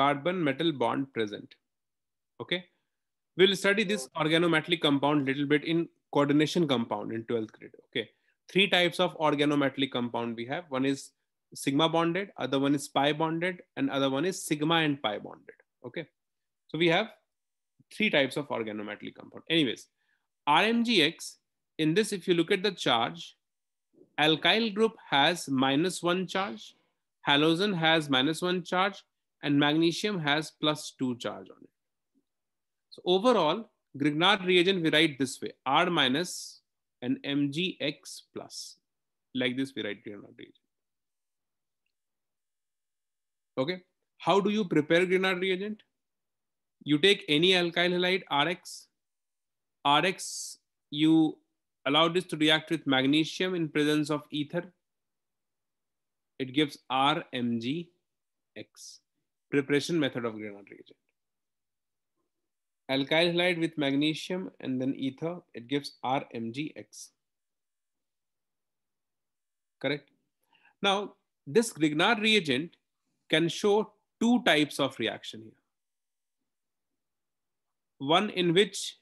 carbon metal bond present. Okay. We'll study this organometallic compound little bit in coordination compound in 12th grade. Okay. Three types of organometallic compound we have. One is sigma bonded, other one is pi bonded, and other one is sigma and pi bonded. Okay. So we have three types of organometallic compound. Anyways, RMGX, in this, if you look at the charge, alkyl group has minus one charge, halogen has minus one charge, and magnesium has plus two charge on it. So overall, Grignard reagent we write this way, R minus and MgX plus. Like this we write Grignard reagent. Okay, how do you prepare Grignard reagent? You take any alkyl halide Rx. Rx, you allow this to react with magnesium in presence of ether. It gives RMgX preparation method of Grignard reagent. Alkyl halide with magnesium and then ether, it gives RMGX. Correct? Now, this Grignard reagent can show two types of reaction here. One in which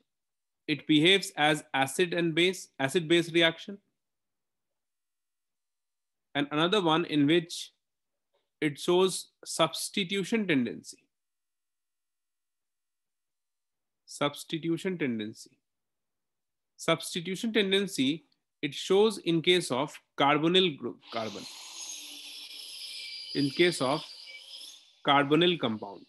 it behaves as acid and base, acid-base reaction. And another one in which it shows substitution tendency. Substitution tendency. Substitution tendency, it shows in case of carbonyl group carbon. In case of carbonyl compound.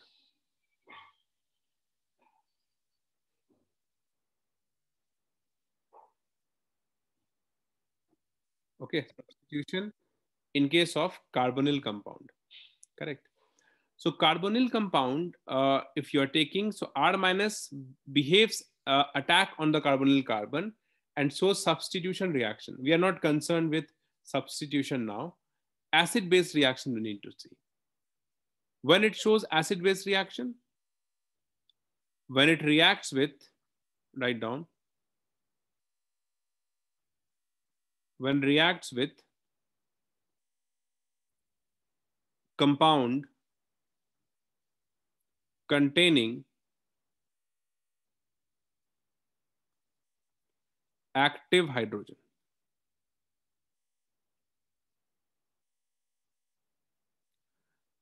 Okay, substitution in case of carbonyl compound correct? So carbonyl compound, uh, if you're taking, so R minus behaves uh, attack on the carbonyl carbon and so substitution reaction. We are not concerned with substitution now. Acid-base reaction we need to see. When it shows acid-base reaction, when it reacts with, write down, when reacts with compound containing active hydrogen.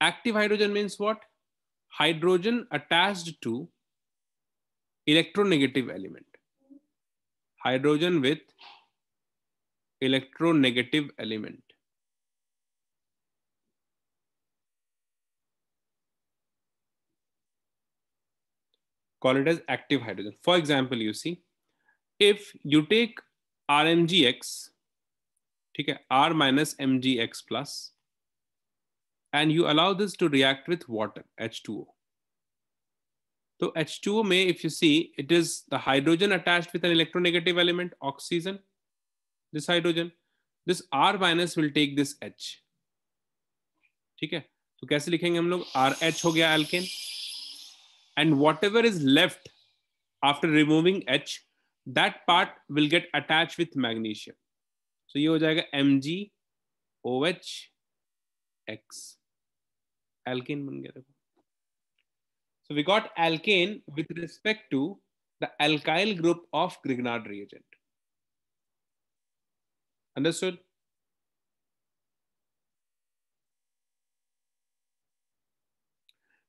Active hydrogen means what? Hydrogen attached to electronegative element. Hydrogen with electronegative element. call it as active hydrogen. For example, you see, if you take RMGX, ठीक है R minus MgX plus, and you allow this to react with water H2O. So H2O may, if you see, it is the hydrogen attached with an electronegative element, oxygen. This hydrogen, this R minus will take this H. ठीक है तो कैसे लिखेंगे हम लोग are H हो गया alkane and whatever is left after removing H, that part will get attached with magnesium. So you हो जाएगा Mg OH X alkane बन गया देखो. So we got alkane with respect to the alkyl group of Grignard reagent. Understood?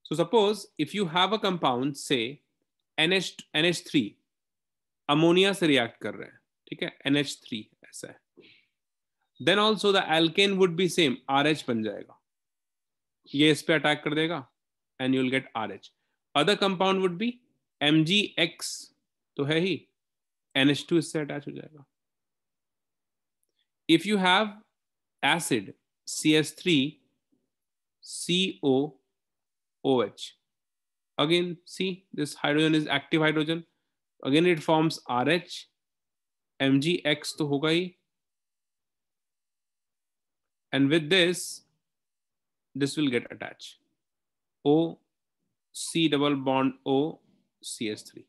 So suppose if you have a compound, say NH, NH3, ammonia से react कर रहे हैं ठीक है एन एच थ्री ऐसा है then also the alkane would be same R H बन जाएगा ये इस पर अटैक कर देगा and you'll get R H other compound would be M G X तो है ही एन एच टू इससे अटैच हो जाएगा if you have acid C S three C O OH. Again, see this hydrogen is active hydrogen. Again, it forms RH. MgX to hoga hi. And with this, this will get attached. O C double bond O CS3.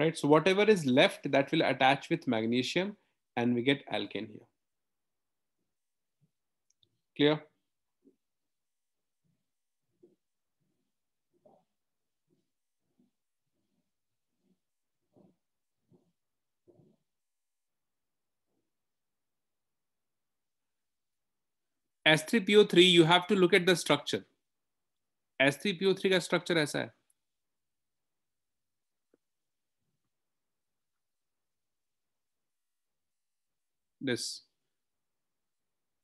Right, so whatever is left that will attach with magnesium and we get alkane here. Clear? S3PO3 you have to look at the structure. S3PO3 का structure ऐसा है this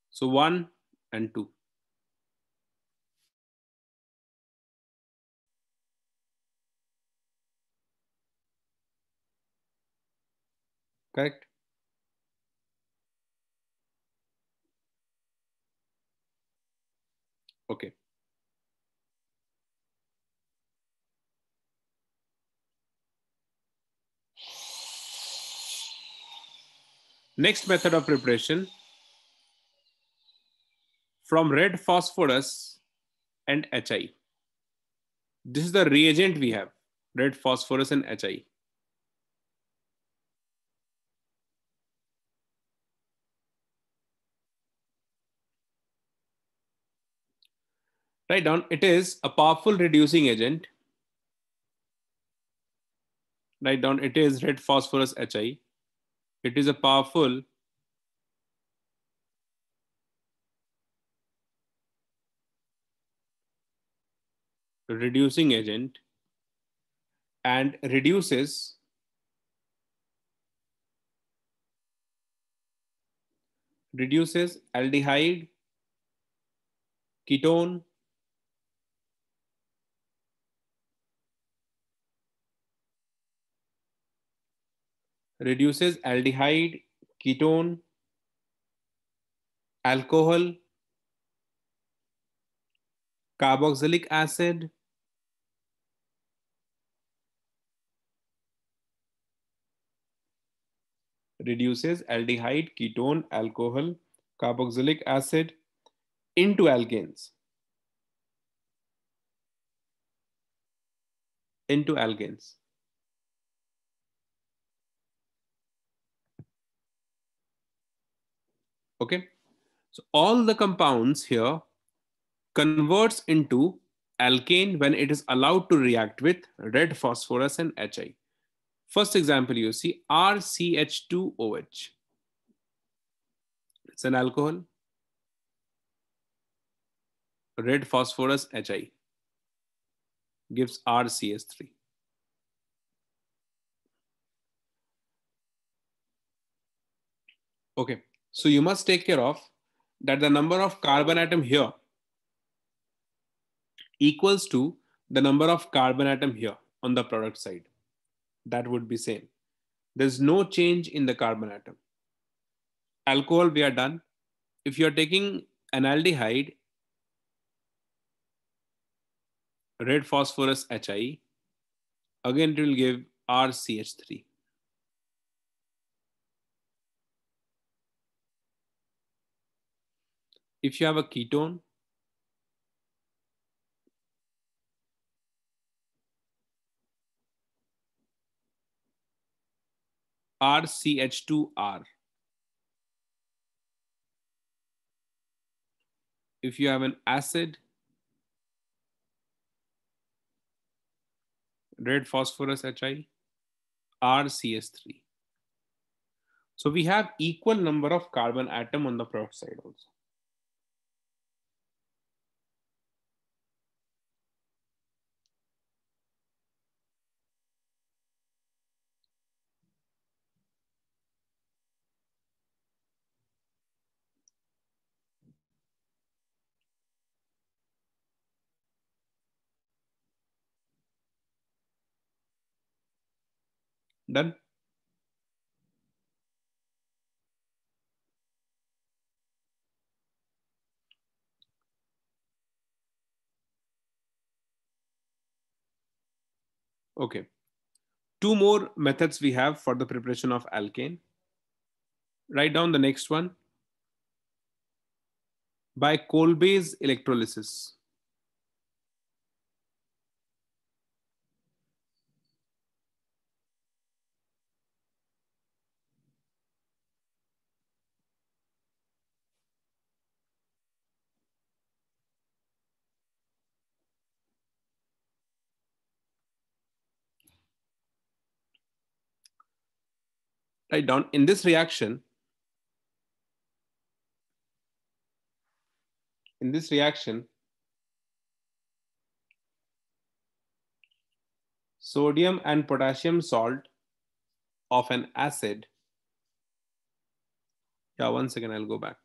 so one and two. correct Okay. Next method of preparation from red phosphorus and HI. This is the reagent we have, red phosphorus and HI. Write down, it is a powerful reducing agent. Write down, it is red phosphorus HI. It is a powerful reducing agent and reduces reduces aldehyde ketone reduces aldehyde, ketone, alcohol, carboxylic acid, reduces aldehyde, ketone, alcohol, carboxylic acid into alkanes. Into alkanes. Okay. So all the compounds here converts into alkane when it is allowed to react with red phosphorus and HI. First example you see RCH2OH. It's an alcohol. Red phosphorus HI gives RCS3. Okay. So you must take care of that the number of carbon atom here equals to the number of carbon atom here on the product side. That would be same. There's no change in the carbon atom. Alcohol, we are done. If you're taking an aldehyde, red phosphorus HI, again it will give RCH3. if you have a ketone, RCH2R. If you have an acid, red phosphorus HI, RCS3. So we have equal number of carbon atom on the product side also. Done. Okay. Two more methods we have for the preparation of alkane. Write down the next one. By Kolbe's electrolysis. write down in this reaction, in this reaction, sodium and potassium salt of an acid. Yeah, one second, I'll go back.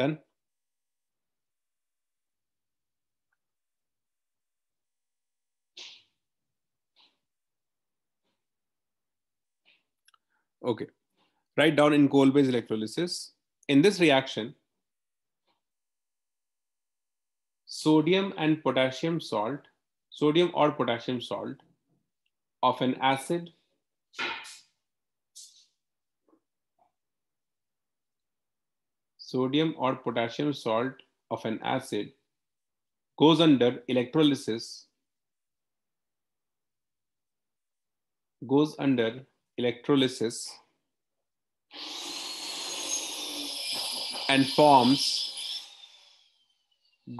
done? Okay, write down in Kolbe's electrolysis. In this reaction, sodium and potassium salt, sodium or potassium salt of an acid sodium or potassium salt of an acid goes under electrolysis goes under electrolysis and forms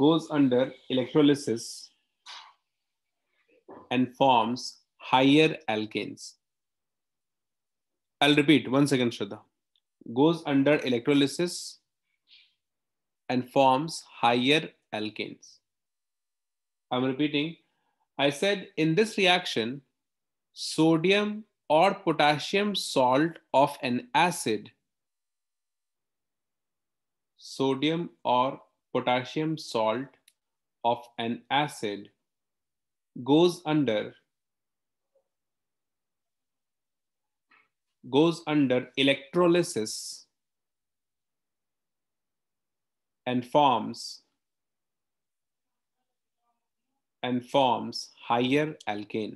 goes under electrolysis and forms higher alkanes. I'll repeat once again, Shraddha. Goes under electrolysis and forms higher alkanes. I'm repeating. I said in this reaction, sodium or potassium salt of an acid, sodium or potassium salt of an acid goes under goes under electrolysis and forms and forms higher alkane.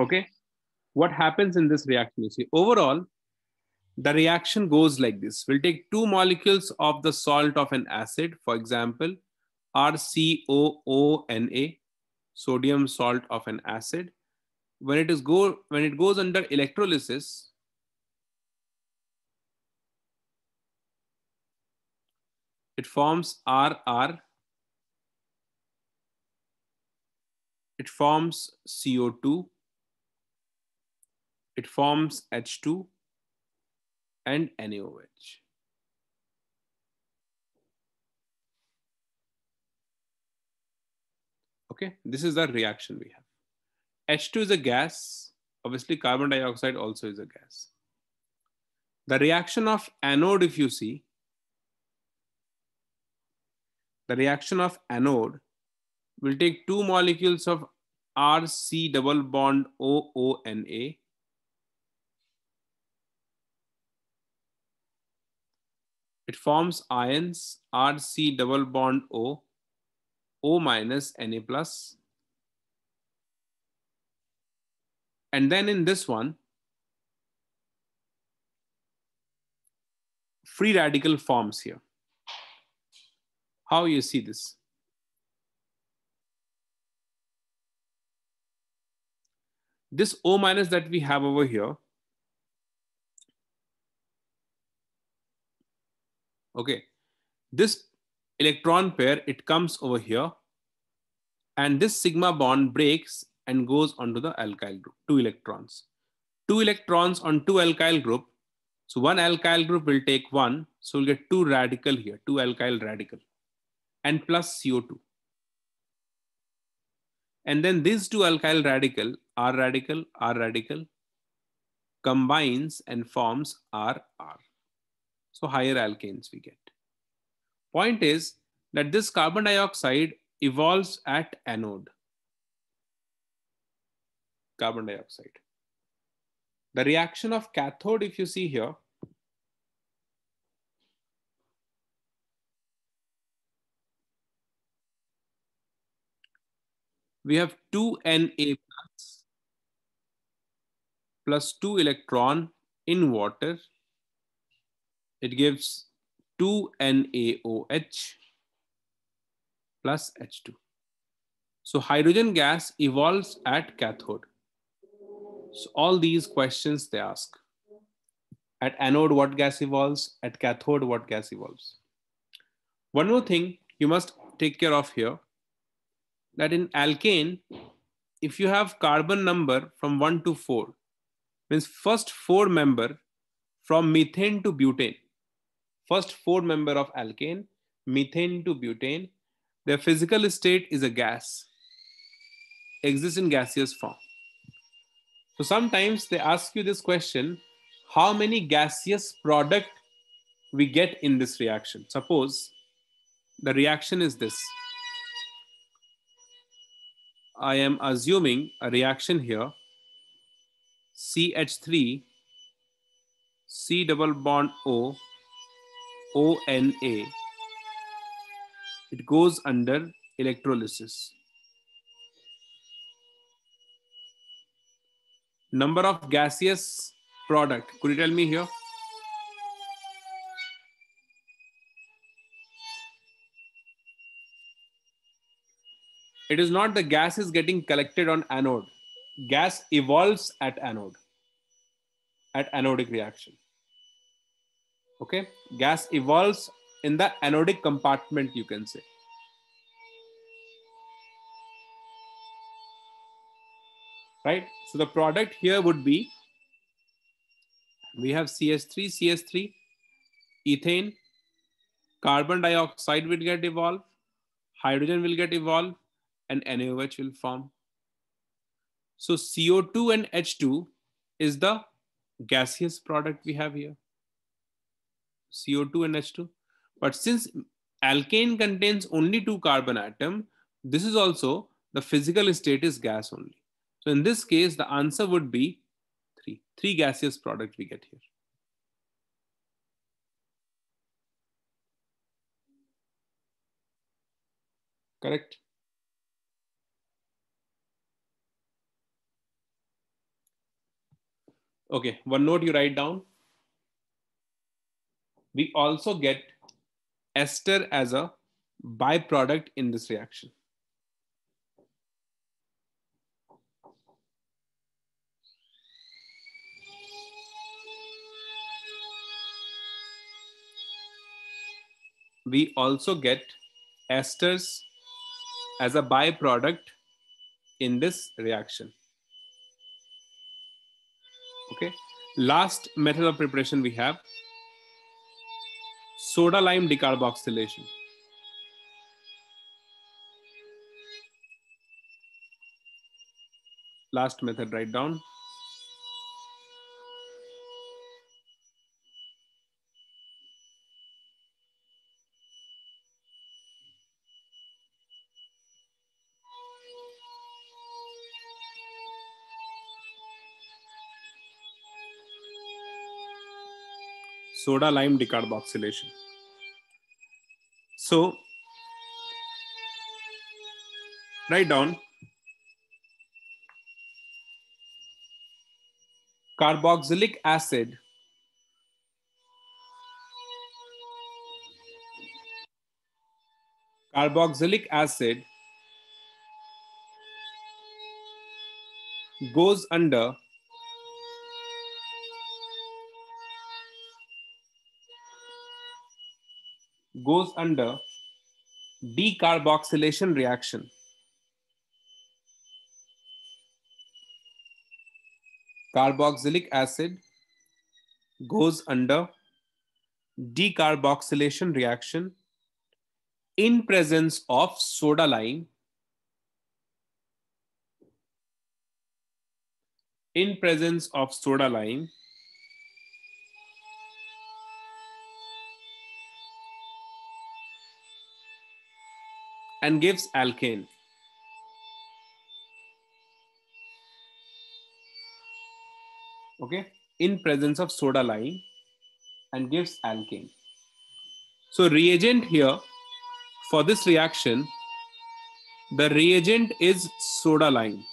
Okay, what happens in this reaction? You see, overall, the reaction goes like this. We'll take two molecules of the salt of an acid, for example, RCOONA, sodium salt of an acid. When it, is go, when it goes under electrolysis, it forms RR. It forms CO2. It forms H2 and NaOH. Okay, this is the reaction we have. H2 is a gas. Obviously, carbon dioxide also is a gas. The reaction of anode, if you see, the reaction of anode will take two molecules of RC double bond OONA it forms ions RC double bond O O minus Na plus. And then in this one, free radical forms here. How you see this? This O minus that we have over here, okay, this electron pair, it comes over here. And this sigma bond breaks and goes onto the alkyl group, two electrons. Two electrons on two alkyl group. So one alkyl group will take one. So we'll get two radical here, two alkyl radical and plus CO2. And then these two alkyl radical, R radical, R radical, combines and forms RR. So higher alkanes we get. Point is that this carbon dioxide evolves at anode. Carbon dioxide. The reaction of cathode, if you see here, we have 2Na plus, plus 2 electron in water. It gives 2NaOH plus H2. So hydrogen gas evolves at cathode. So all these questions they ask. At anode, what gas evolves? At cathode, what gas evolves? One more thing you must take care of here that in alkane, if you have carbon number from 1 to 4, means first four member from methane to butane, first four member of alkane, methane to butane. Their physical state is a gas, exists in gaseous form. So sometimes they ask you this question, how many gaseous product we get in this reaction? Suppose the reaction is this. I am assuming a reaction here, CH3, C double bond O ONA. It goes under electrolysis. Number of gaseous product. Could you tell me here? It is not the gas is getting collected on anode. Gas evolves at anode, at anodic reaction okay gas evolves in the anodic compartment you can say right so the product here would be we have cs3 cs3 ethane carbon dioxide will get evolved hydrogen will get evolved and NaOH will form so CO2 and H2 is the gaseous product we have here CO2 and H2. But since alkane contains only two carbon atom, this is also the physical state is gas only. So in this case, the answer would be three, three gaseous product we get here. Correct? Okay, one note you write down we also get ester as a byproduct in this reaction. We also get esters as a byproduct in this reaction. Okay, last method of preparation we have soda lime decarboxylation. Last method, write down. soda lime decarboxylation. So write down carboxylic acid carboxylic acid goes under goes under decarboxylation reaction. Carboxylic acid goes under decarboxylation reaction in presence of soda lime in presence of soda lime and gives alkane. Okay, in presence of soda lime and gives alkane. So reagent here for this reaction, the reagent is soda lime.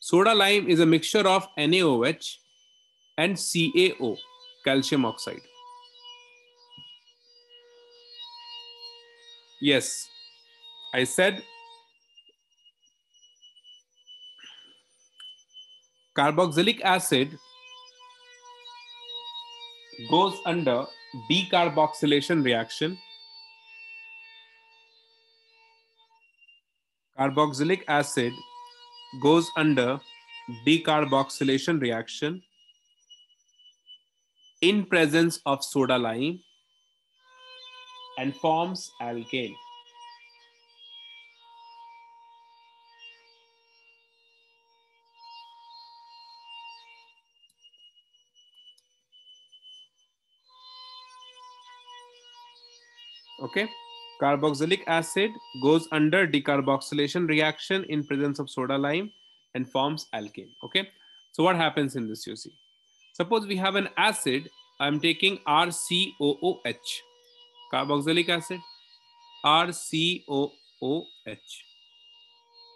Soda lime is a mixture of NaOH and CaO, calcium oxide. Yes, I said carboxylic acid goes under decarboxylation reaction. Carboxylic acid goes under decarboxylation reaction in presence of soda lime and forms alkane. okay carboxylic acid goes under decarboxylation reaction in presence of soda lime and forms alkane okay so what happens in this you see suppose we have an acid i'm taking rcooh carboxylic acid, RCOOH.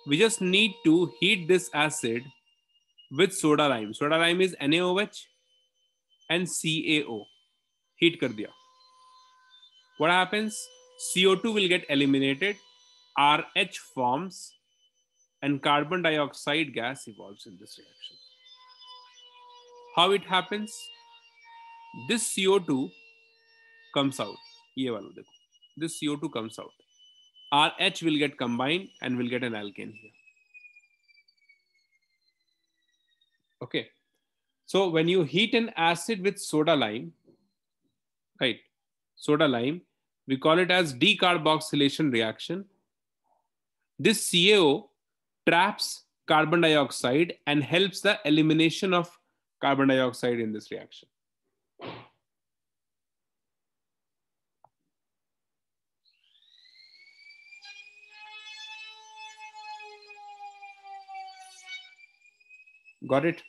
We just need to heat this acid with soda lime. Soda lime is NaOH and CaO. Heat kar diya. What happens? CO2 will get eliminated, RH forms, and carbon dioxide gas evolves in this reaction. How it happens? This CO2 comes out this CO2 comes out. RH will get combined and we'll get an alkane here. Okay. So when you heat an acid with soda lime, right, soda lime, we call it as decarboxylation reaction. This CaO traps carbon dioxide and helps the elimination of carbon dioxide in this reaction. Got it?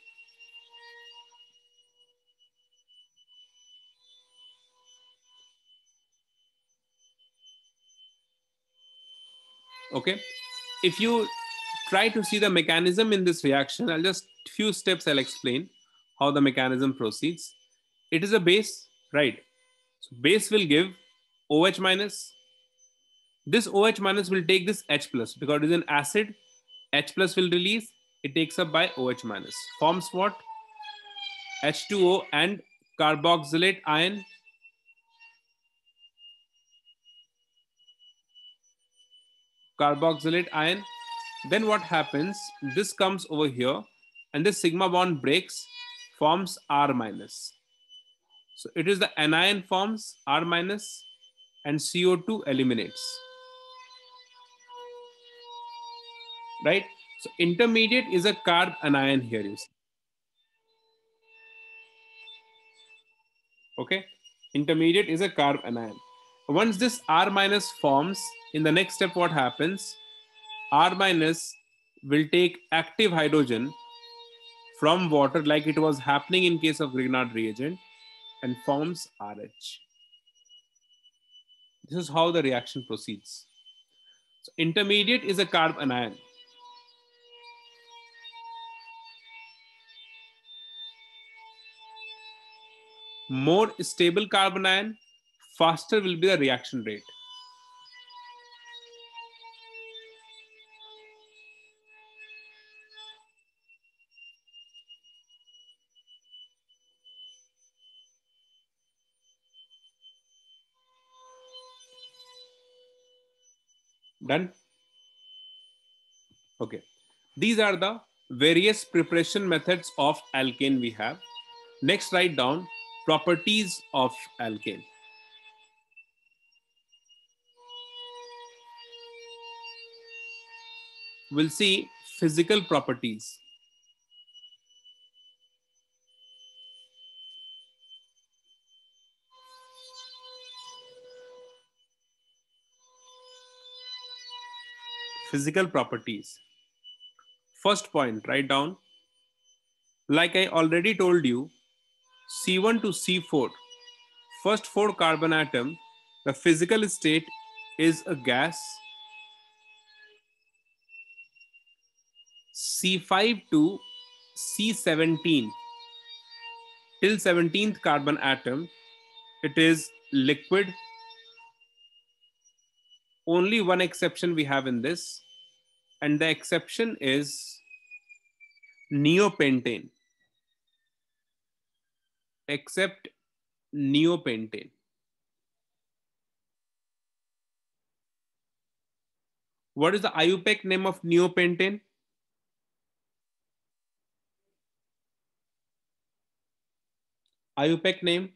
Okay. If you try to see the mechanism in this reaction, I'll just few steps I'll explain how the mechanism proceeds. It is a base, right? So base will give OH minus. This OH minus will take this H plus because it is an acid. H plus will release it takes up by OH minus. Forms what? H2O and carboxylate ion. Carboxylate ion. Then what happens? This comes over here and this sigma bond breaks, forms R minus. So it is the anion forms R minus and CO2 eliminates. Right? So intermediate is a carb anion here you see. Okay, intermediate is a carb anion. Once this R minus forms, in the next step what happens? R minus will take active hydrogen from water like it was happening in case of Grignard reagent and forms RH. This is how the reaction proceeds. So intermediate is a carb anion. more stable carbon ion, faster will be the reaction rate. Done? Okay. These are the various preparation methods of alkane we have. Next, write down properties of alkane. We'll see physical properties. Physical properties. First point, write down. Like I already told you, C1 to C4, first four carbon atom, the physical state is a gas. C5 to C17, till 17th carbon atom, it is liquid. Only one exception we have in this, and the exception is neopentane except neopentane. What is the IUPAC name of neopentane? IUPAC name?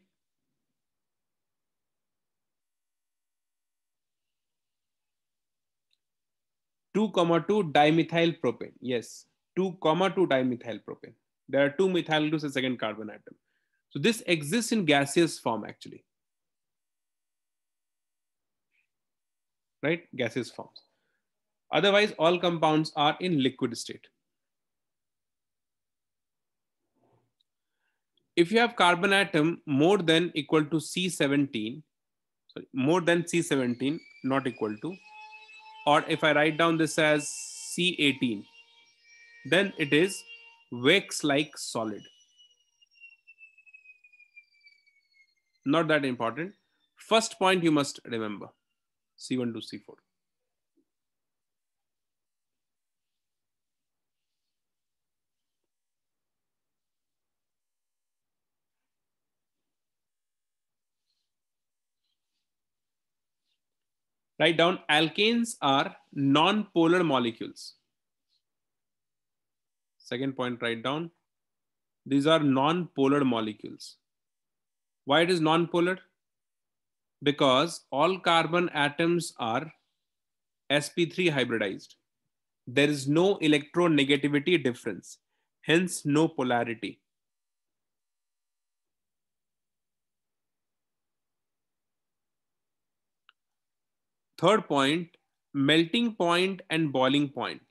Two comma two dimethyl propane. Yes, two comma two dimethyl propane. There are two methyl groups a second carbon atom. So this exists in gaseous form actually. Right, gaseous forms. Otherwise, all compounds are in liquid state. If you have carbon atom more than equal to C17, sorry, more than C17, not equal to, or if I write down this as C18, then it is wax-like solid. not that important. First point you must remember C1 to C4. Write down alkanes are non-polar molecules. Second point, write down. These are non-polar molecules. Why it is nonpolar? Because all carbon atoms are sp3 hybridized. There is no electronegativity difference, hence no polarity. Third point, melting point and boiling point.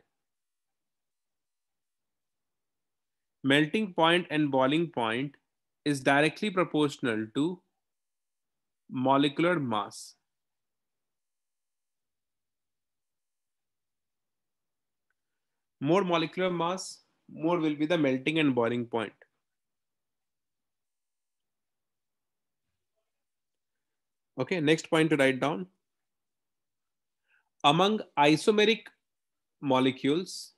Melting point and boiling point is directly proportional to molecular mass. More molecular mass, more will be the melting and boiling point. Okay, next point to write down. Among isomeric molecules,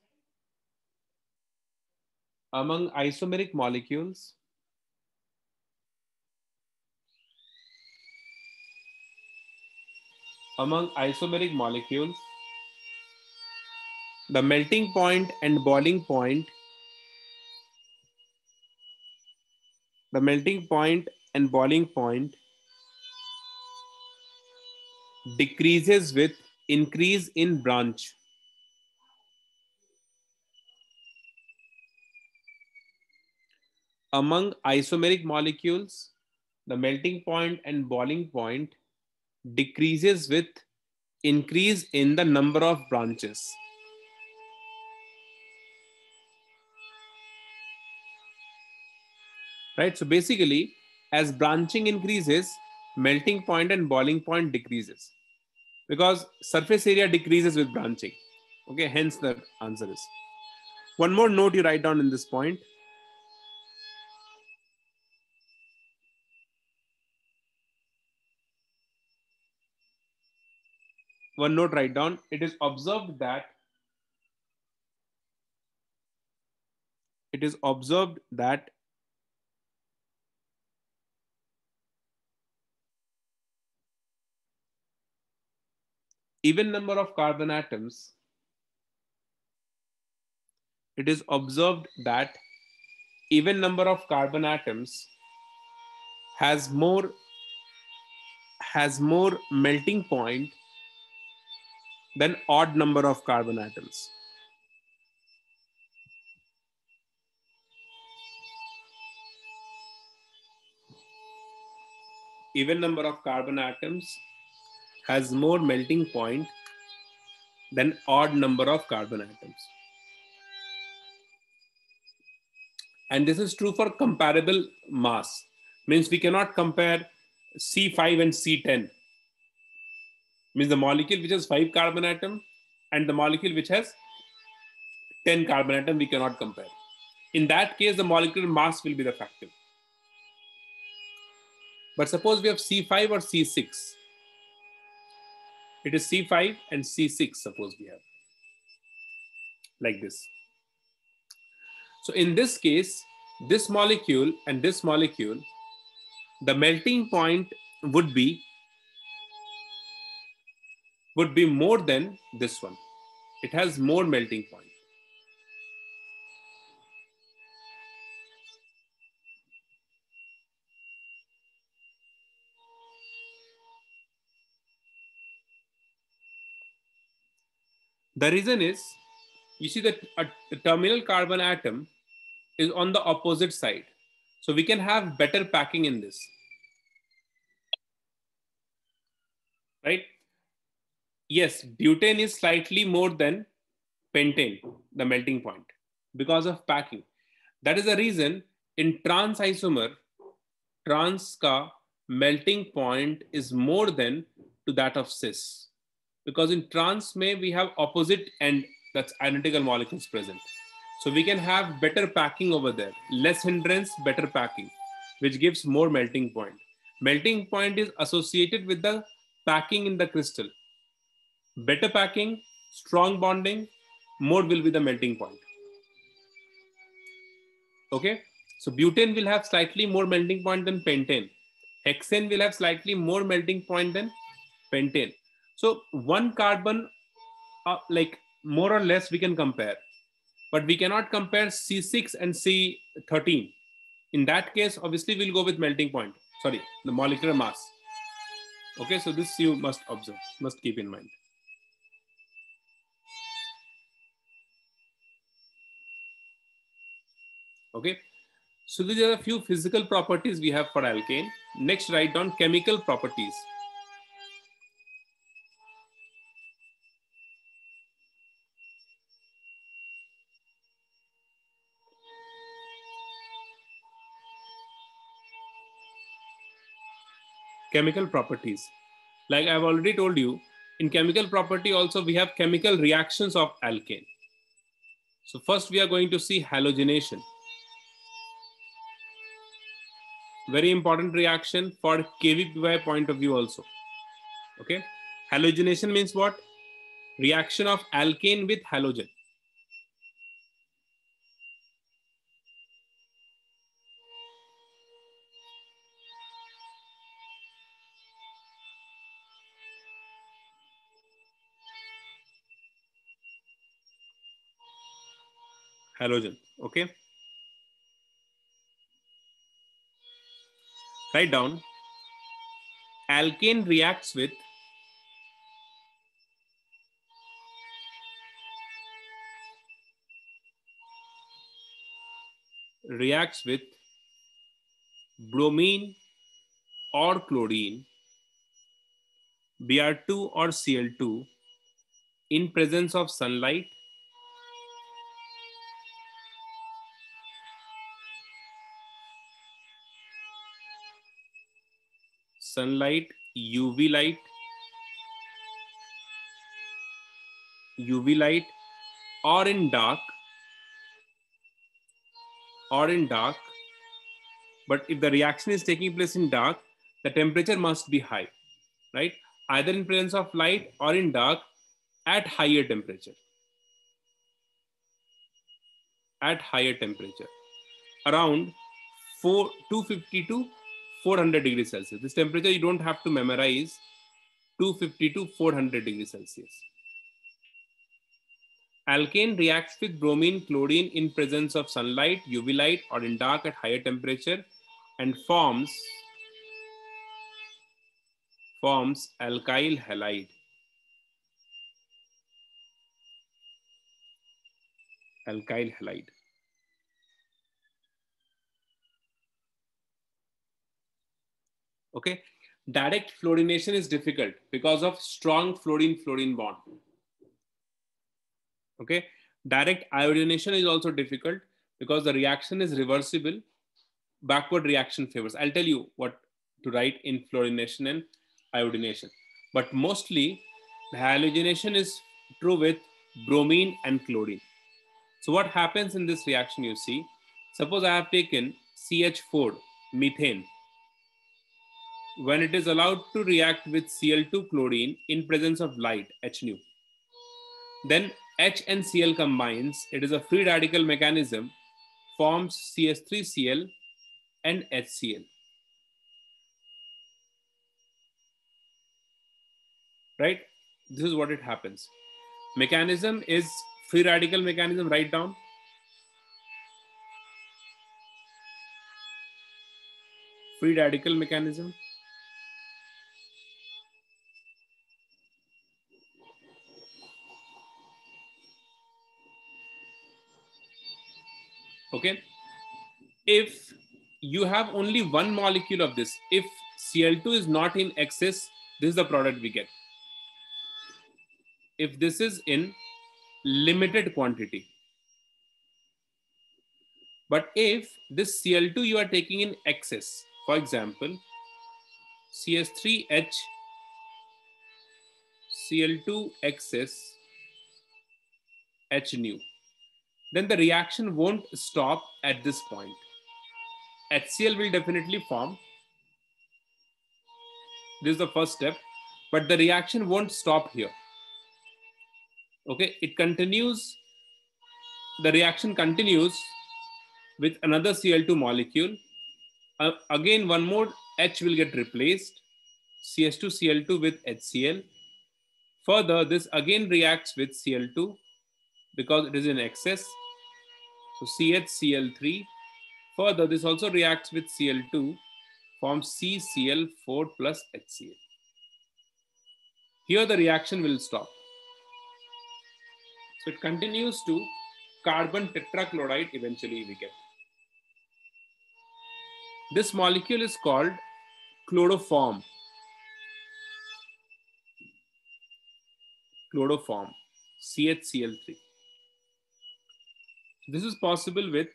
among isomeric molecules, among isomeric molecules, the melting point and boiling point, the melting point and boiling point decreases with increase in branch. Among isomeric molecules, the melting point and boiling point decreases with increase in the number of branches. Right, so basically as branching increases, melting point and boiling point decreases because surface area decreases with branching. Okay, hence the answer is. One more note you write down in this point one note write down, it is observed that it is observed that even number of carbon atoms it is observed that even number of carbon atoms has more has more melting point then odd number of carbon atoms. Even number of carbon atoms has more melting point than odd number of carbon atoms. And this is true for comparable mass. Means we cannot compare C5 and C10 means the molecule which has five carbon atom and the molecule which has 10 carbon atom we cannot compare in that case the molecular mass will be the factor but suppose we have c5 or c6 it is c5 and c6 suppose we have like this so in this case this molecule and this molecule the melting point would be would be more than this one. It has more melting point. The reason is, you see that a, terminal carbon atom is on the opposite side. So we can have better packing in this. Right? yes, butane is slightly more than pentane, the melting point, because of packing. That is the reason in trans isomer, trans ka melting point is more than to that of cis. Because in trans may we have opposite end, that's identical molecules present. So we can have better packing over there, less hindrance, better packing, which gives more melting point. Melting point is associated with the packing in the crystal better packing, strong bonding, more will be the melting point. Okay, so butane will have slightly more melting point than pentane. Hexane will have slightly more melting point than pentane. So one carbon, uh, like more or less we can compare, but we cannot compare C6 and C13. In that case, obviously we'll go with melting point, sorry, the molecular mass. Okay, so this you must observe, must keep in mind. Okay. So these are a few physical properties we have for alkane. Next, write down chemical properties. Chemical properties. Like I've already told you, in chemical property also we have chemical reactions of alkane. So first we are going to see halogenation. very important reaction for KVPY point of view also. Okay. Halogenation means what? Reaction of alkane with halogen. Halogen. Okay. Write down. Alkane reacts with reacts with bromine or chlorine, Br2 or Cl2 in presence of sunlight sunlight, UV light, UV light, or in dark, or in dark. But if the reaction is taking place in dark, the temperature must be high, right? Either in presence of light or in dark at higher temperature. At higher temperature, around 4, 250 to 400 degrees Celsius. This temperature you don't have to memorize 250 to 400 degrees Celsius. Alkane reacts with bromine, chlorine in presence of sunlight, UV light or in dark at higher temperature and forms forms alkyl halide. Alkyl halide. Okay. Direct fluorination is difficult because of strong fluorine-fluorine bond. Okay. Direct iodination is also difficult because the reaction is reversible. Backward reaction favors. I'll tell you what to write in fluorination and iodination. But mostly the halogenation is true with bromine and chlorine. So what happens in this reaction you see, suppose I have taken CH4 methane when it is allowed to react with Cl2 chlorine in presence of light, H nu. Then H and Cl combines, it is a free radical mechanism, forms CS3Cl and HCl. Right? This is what it happens. Mechanism is free radical mechanism, write down. Free radical mechanism. Okay. If you have only one molecule of this, if Cl2 is not in excess, this is the product we get. If this is in limited quantity. But if this Cl2 you are taking in excess, for example, CS3H Cl2 excess H nu then the reaction won't stop at this point. HCl will definitely form. This is the first step, but the reaction won't stop here. Okay, it continues, the reaction continues with another Cl2 molecule. Uh, again, one more H will get replaced, CH2Cl2 with HCl. Further, this again reacts with Cl2 because it is in excess so CHCl3. Further, this also reacts with Cl2, forms CCl4 plus HCl. Here the reaction will stop. So it continues to carbon tetrachloride eventually we get. This molecule is called chloroform. Chloroform, CHCl3. This is possible with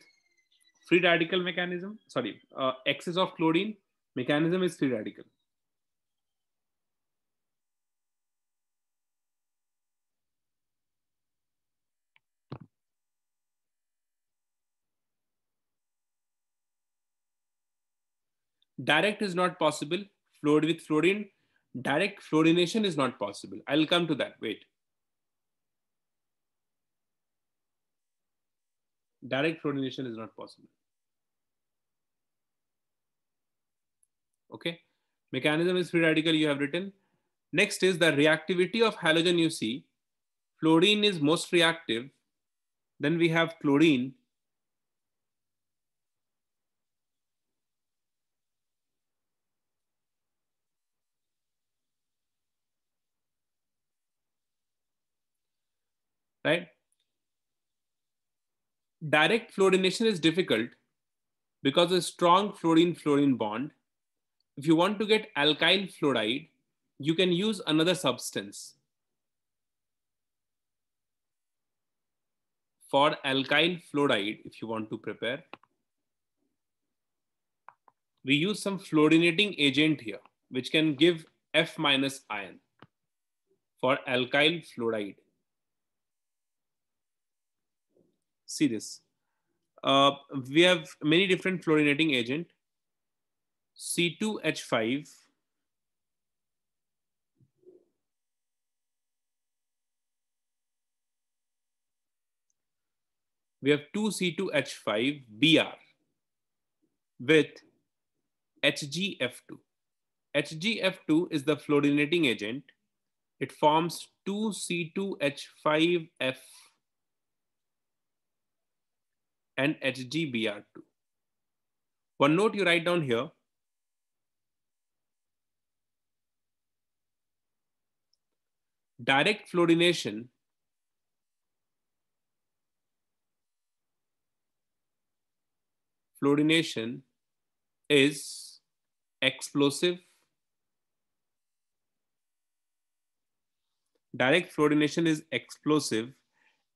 free radical mechanism. Sorry, uh, excess of chlorine mechanism is free radical. Direct is not possible. Fluoride with fluorine. Direct fluorination is not possible. I'll come to that. Wait. direct fluorination is not possible. Okay, mechanism is free radical you have written. Next is the reactivity of halogen you see. Fluorine is most reactive. Then we have chlorine. Right? direct fluorination is difficult because a strong fluorine fluorine bond. If you want to get alkyl fluoride, you can use another substance. For alkyl fluoride, if you want to prepare, we use some fluorinating agent here, which can give F minus ion for alkyl fluoride. see this. Uh, we have many different fluorinating agent. C2H5. We have 2C2H5BR with HGF2. HGF2 is the fluorinating agent. It forms 2C2H5F and HGBR2. One note you write down here, direct fluorination fluorination is explosive direct fluorination is explosive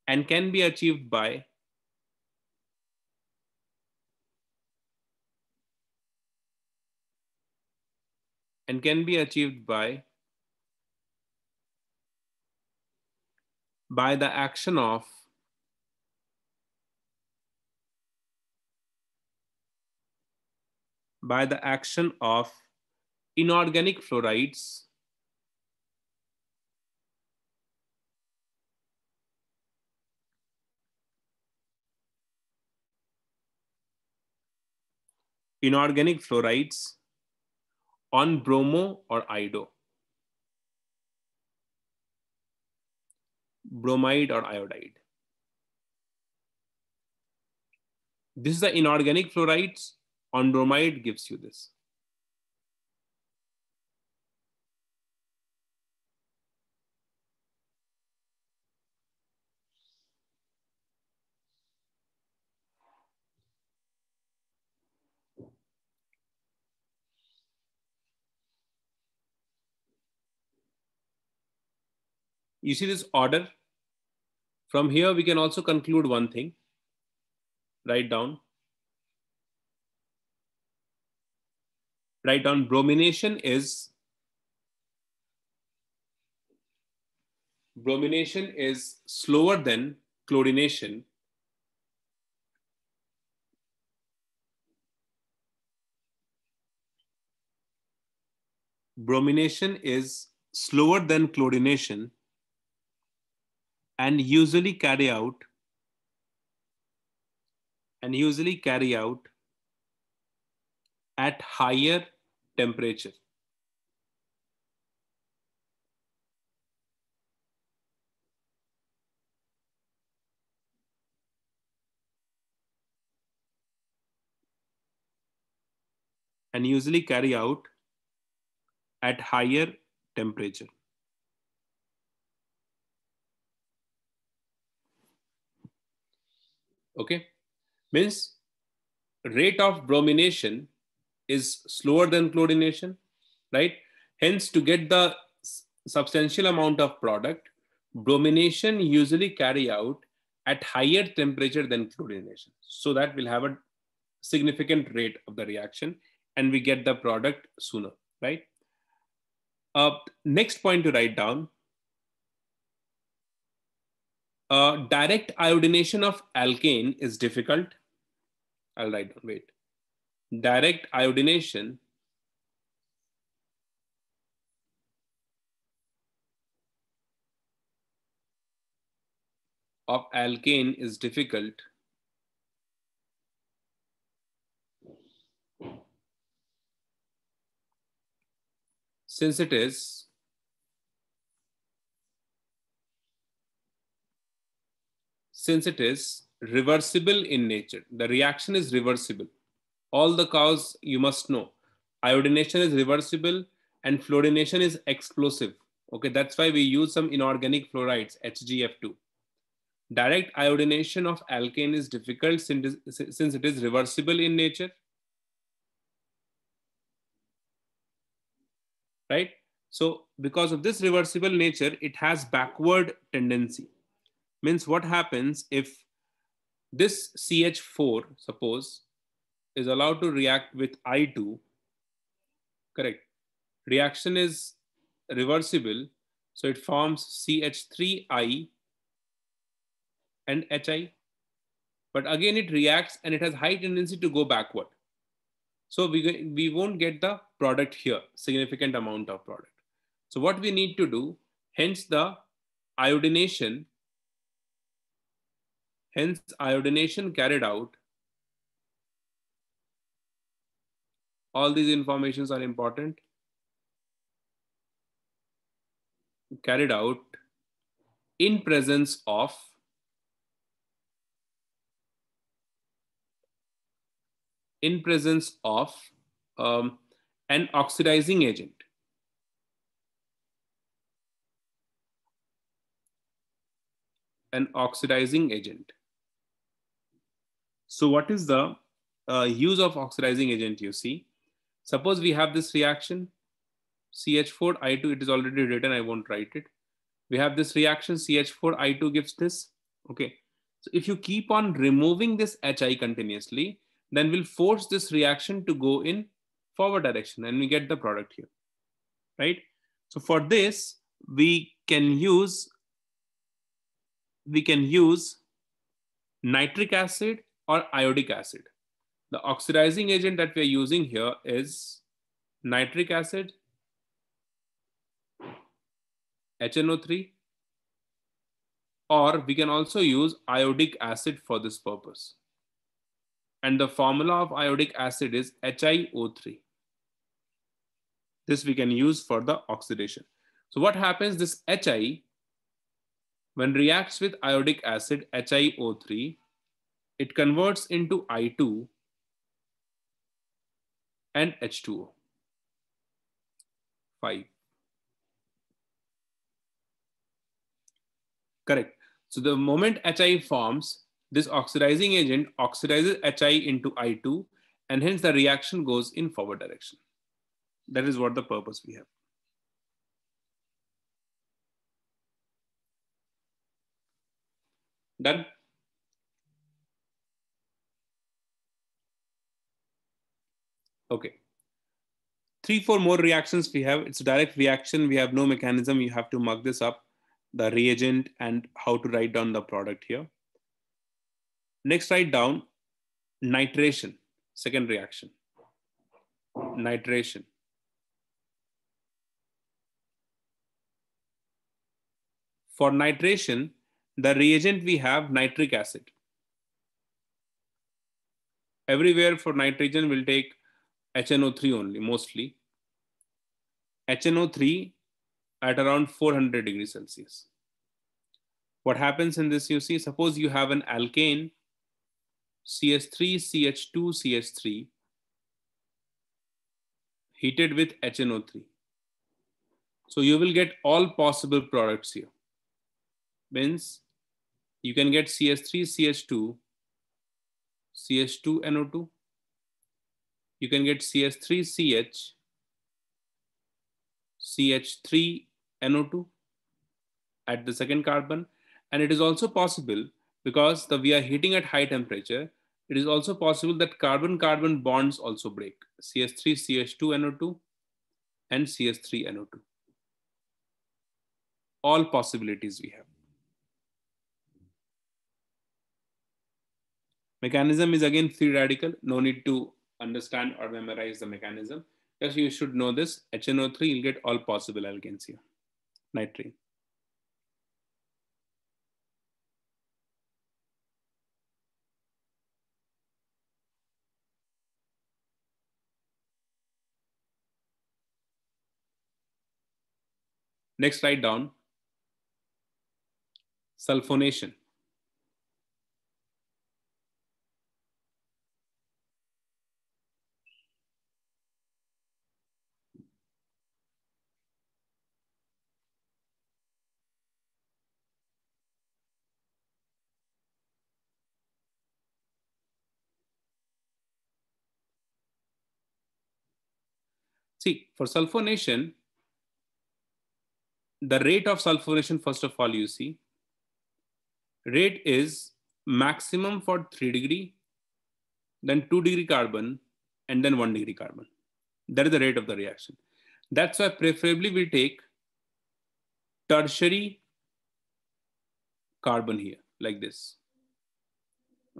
and can be achieved by and can be achieved by by the action of by the action of inorganic fluorides inorganic fluorides on bromo or ido? Bromide or iodide? This is the inorganic fluorides. On bromide gives you this. You see this order? From here, we can also conclude one thing. Write down. Write down bromination is bromination is slower than chlorination bromination is slower than chlorination and usually carry out and usually carry out at higher temperature. and usually carry out at higher temperature. Okay, means rate of bromination is slower than chlorination, right? Hence, to get the substantial amount of product, bromination usually carry out at higher temperature than chlorination. So that will have a significant rate of the reaction and we get the product sooner, right? Uh, next point to write down, uh, direct iodination of alkane is difficult. I'll write down, wait. Direct iodination of alkane is difficult since it is since it is reversible in nature. The reaction is reversible. All the cause you must know. Iodination is reversible and fluorination is explosive. Okay, that's why we use some inorganic fluorides, HGF2. Direct iodination of alkane is difficult since it is reversible in nature. Right? So because of this reversible nature, it has backward tendency means what happens if this CH4, suppose, is allowed to react with I2, correct? Reaction is reversible, so it forms CH3I and HI. But again, it reacts and it has high tendency to go backward. So we, we won't get the product here, significant amount of product. So what we need to do, hence the iodination Hence, iodination carried out. All these informations are important. Carried out in presence of in presence of um, an oxidizing agent. An oxidizing agent. So what is the uh, use of oxidizing agent you see? Suppose we have this reaction, CH4I2, it is already written, I won't write it. We have this reaction, CH4I2 gives this, okay. So if you keep on removing this HI continuously, then we'll force this reaction to go in forward direction and we get the product here, right? So for this, we can use, we can use nitric acid or iodic acid. The oxidizing agent that we're using here is nitric acid, HNO3, or we can also use iodic acid for this purpose. And the formula of iodic acid is HiO3. This we can use for the oxidation. So what happens, this HI, when reacts with iodic acid, HiO3, it converts into I2 and H2O. 5. Correct. So the moment HI forms, this oxidizing agent oxidizes HI into I2 and hence the reaction goes in forward direction. That is what the purpose we have. Done? Okay. Three, four more reactions we have. It's a direct reaction. We have no mechanism. You have to mug this up, the reagent and how to write down the product here. Next, write down nitration, second reaction. Nitration. For nitration, the reagent we have nitric acid. Everywhere for nitrogen, we'll take HNO3 only, mostly. HNO3 at around 400 degrees Celsius. What happens in this, you see, suppose you have an alkane, CS3, CH2, CH3, heated with HNO3. So you will get all possible products here. Means you can get CS3, CH2, CH2, NO2, you can get CH3CH, CH3NO2 at the second carbon. And it is also possible because the, we are heating at high temperature, it is also possible that carbon-carbon bonds also break, CH3CH2NO2 and CH3NO2. All possibilities we have. Mechanism is again free radical, no need to understand or memorize the mechanism. Yes, you should know this HNO3, you'll get all possible alkanes here, nitrine. Next, write down sulfonation. See, for sulfonation, the rate of sulfonation, first of all, you see, rate is maximum for 3 degree, then 2 degree carbon, and then 1 degree carbon. That is the rate of the reaction. That's why preferably we take tertiary carbon here, like this.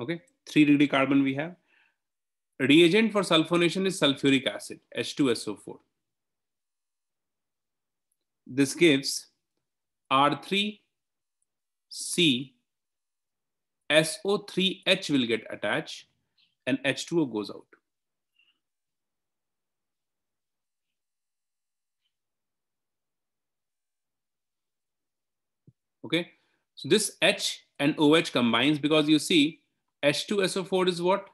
Okay, 3 degree carbon we have, reagent for sulfonation is sulfuric acid, H2SO4. This gives R3C, SO3H will get attached and H2O goes out. Okay, so this H and OH combines because you see H2SO4 is what?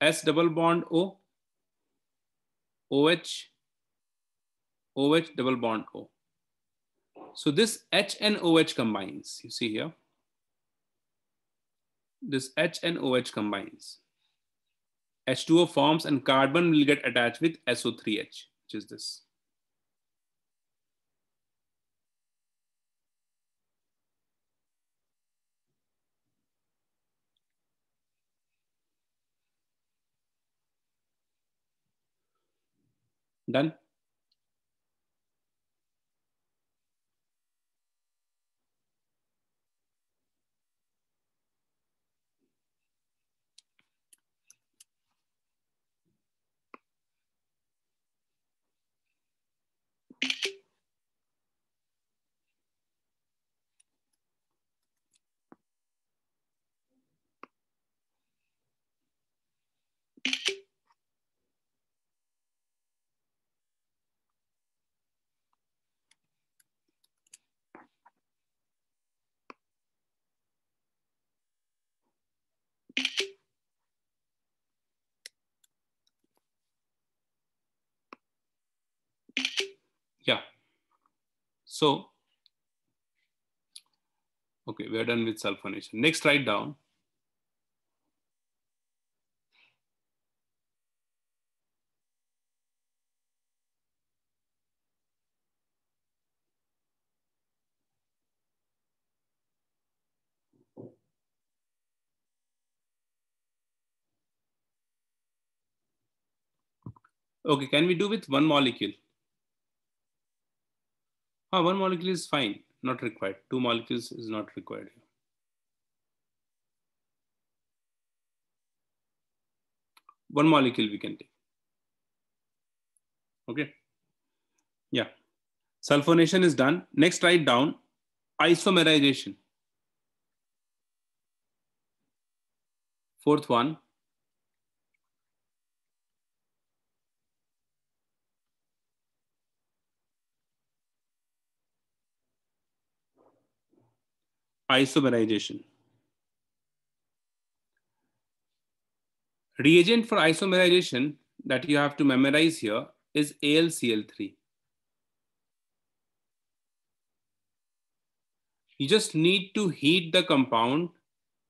S double bond O, OH, OH double bond O. So this H and OH combines, you see here. This H and OH combines. H2O forms and carbon will get attached with SO3H, which is this. Done Yeah. So, okay, we're done with sulfonation. Next, write down Okay, can we do with one molecule? Oh, one molecule is fine, not required. Two molecules is not required. One molecule we can take. Okay. Yeah. Sulfonation is done. Next, write down isomerization. Fourth one, isomerization. Reagent for isomerization that you have to memorize here is AlCl3. You just need to heat the compound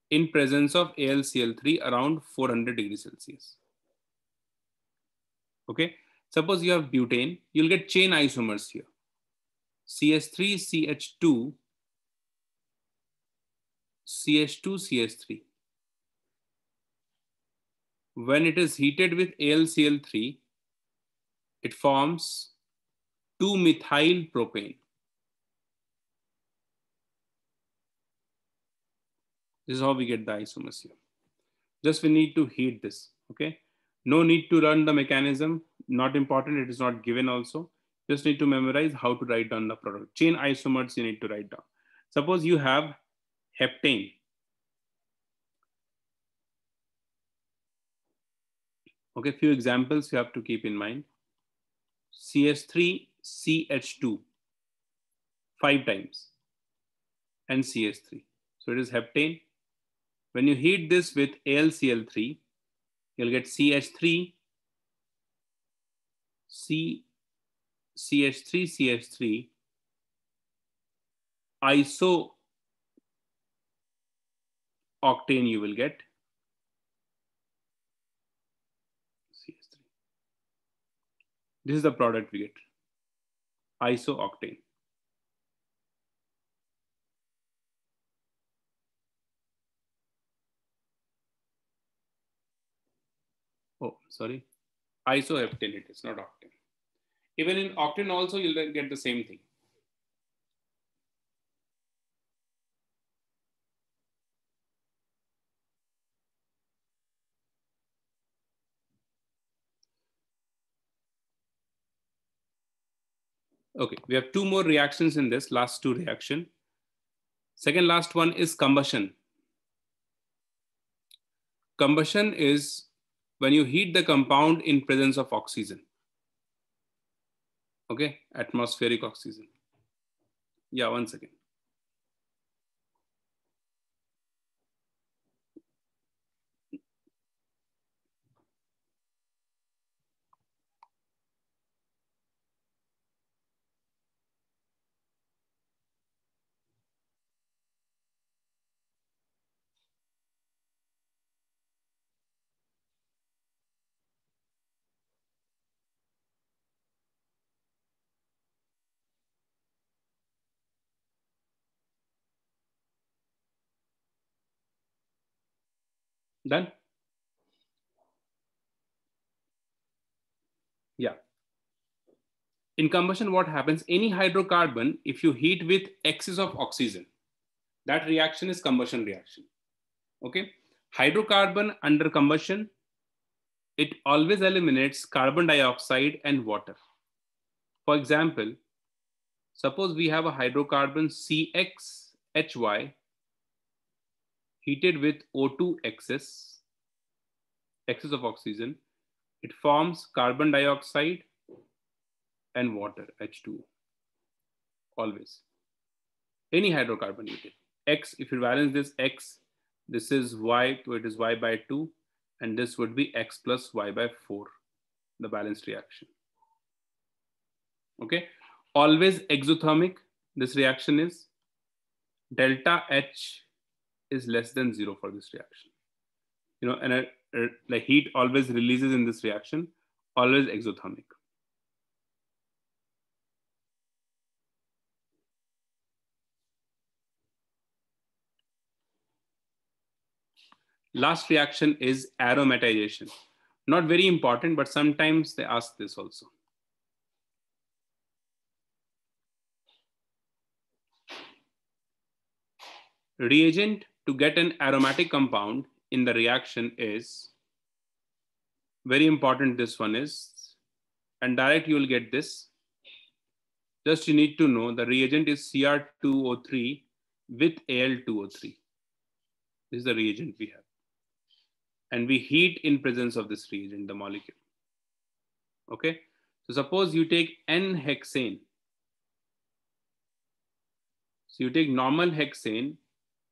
in presence of AlCl3 around 400 degrees Celsius. Okay, suppose you have butane, you'll get chain isomers here. CS3, CH2, CH2, CH3. When it is heated with AlCl3, it forms 2-methyl propane. This is how we get the isomers here. Just we need to heat this, okay? No need to run the mechanism, not important, it is not given also. Just need to memorize how to write down the product. Chain isomers you need to write down. Suppose you have heptane. Okay, few examples you have to keep in mind. CS3, CH2, five times, and CS3. So it is heptane. When you heat this with AlCl3, you'll get CH3, C, CH3, CH3, iso octane you will get 3 This is the product we get, octane. Oh, sorry, isoheptane it is, not octane. Even in octane also, you'll get the same thing. Okay, we have two more reactions in this last two reaction. Second last one is combustion. Combustion is when you heat the compound in presence of oxygen. Okay, atmospheric oxygen. Yeah, one second. Done? Yeah. In combustion, what happens? Any hydrocarbon, if you heat with excess of oxygen, that reaction is combustion reaction. Okay. Hydrocarbon under combustion, it always eliminates carbon dioxide and water. For example, suppose we have a hydrocarbon CXHY heated with O2 excess, excess of oxygen, it forms carbon dioxide and water, H2O, always. Any hydrocarbon X, if you balance this X, this is Y, so it is Y by 2, and this would be X plus Y by 4, the balanced reaction. Okay, always exothermic, this reaction is delta H is less than zero for this reaction. You know, and a, a, er, like heat always releases in this reaction, always exothermic. Last reaction is aromatization. Not very important, but sometimes they ask this also. reagent to get an aromatic compound in the reaction is very important this one is and direct you will get this just you need to know the reagent is cr2o3 with al2o3 this is the reagent we have and we heat in presence of this reagent the molecule okay so suppose you take n hexane so you take normal hexane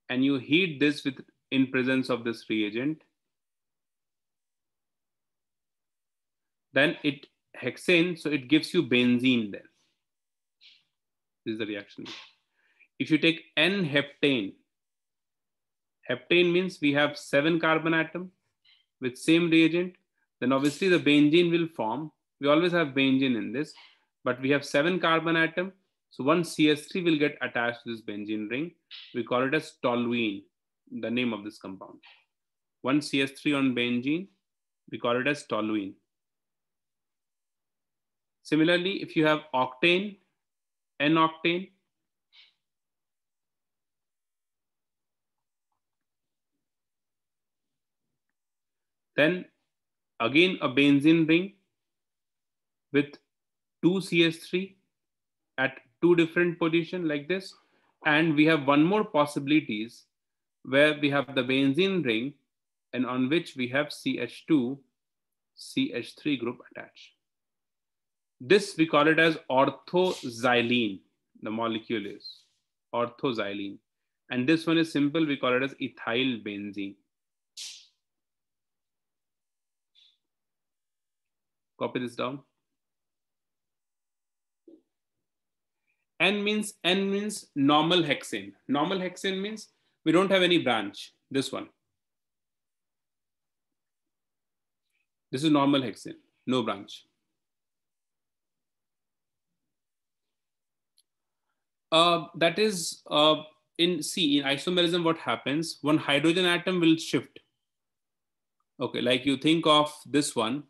and you heat this with in presence of this reagent. Then it hexane, so it gives you benzene there. This is the reaction. If you take N-heptane, heptane means we have seven carbon atom with same reagent, then obviously the benzene will form. We always have benzene in this, but we have seven carbon atom so once CS3 will get attached to this benzene ring, we call it as toluene, the name of this compound. Once CS3 on benzene, we call it as toluene. Similarly, if you have octane, N-octane, then again a benzene ring with 2 CS3 at two different position like this. And we have one more possibilities where we have the benzene ring and on which we have CH2, CH3 group attached. This we call it as orthoxylene, the molecule is orthoxylene. And this one is simple, we call it as ethyl benzene. Copy this down. N means N means normal hexane. Normal hexane means we don't have any branch. This one. This is normal hexane, no branch. Uh, that is uh, in C, in isomerism, what happens? One hydrogen atom will shift. Okay, like you think of this one.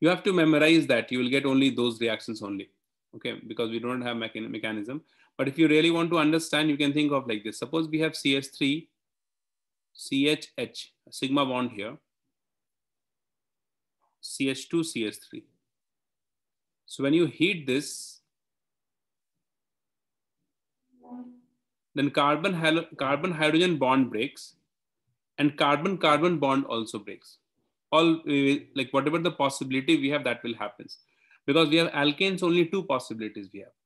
You have to memorize that. You will get only those reactions only okay because we don't have mechan mechanism but if you really want to understand you can think of like this suppose we have cs3 chh sigma bond here ch2 cs3 so when you heat this then carbon carbon hydrogen bond breaks and carbon carbon bond also breaks all uh, like whatever the possibility we have that will happens because we have alkanes only two possibilities we have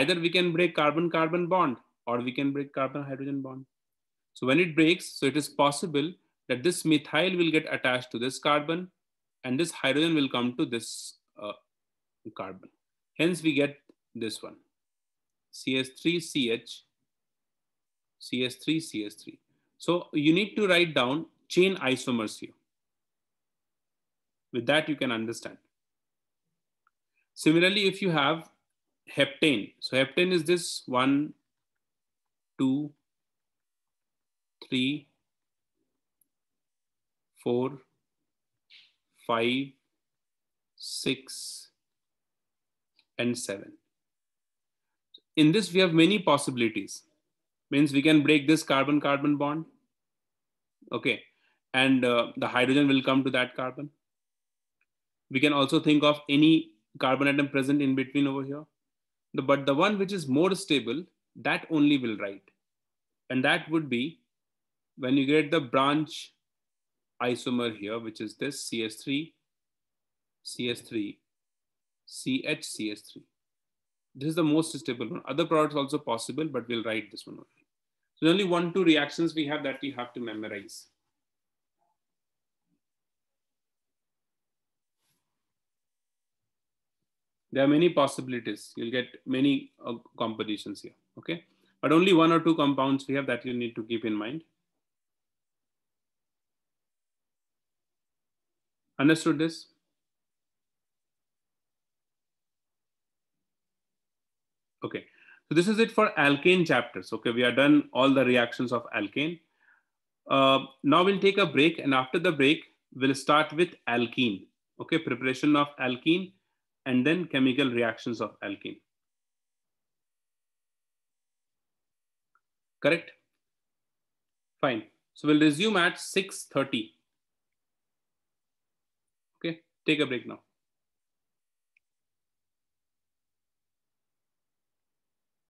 either we can break carbon carbon bond or we can break carbon hydrogen bond so when it breaks so it is possible that this methyl will get attached to this carbon and this hydrogen will come to this uh, carbon hence we get this one cs3ch cs3cs3 so you need to write down chain isomers here with that you can understand Similarly, if you have heptane, so heptane is this one, two, three, four, five, six, and seven. In this, we have many possibilities. Means we can break this carbon-carbon bond. Okay, and uh, the hydrogen will come to that carbon. We can also think of any carbon atom present in between over here. The, but the one which is more stable, that only will write. And that would be when you get the branch isomer here, which is this CS3, CS3, CHCS3. This is the most stable one. Other products also possible, but we'll write this one only. So only one, two reactions we have that we have to memorize. there are many possibilities. You'll get many uh, compositions here, okay? But only one or two compounds we have that you need to keep in mind. Understood this? Okay, so this is it for alkane chapters. Okay, we are done all the reactions of alkane. Uh, now we'll take a break and after the break, we'll start with alkene. Okay, preparation of alkene and then chemical reactions of alkene. Correct? Fine. So we'll resume at 6.30. Okay, take a break now.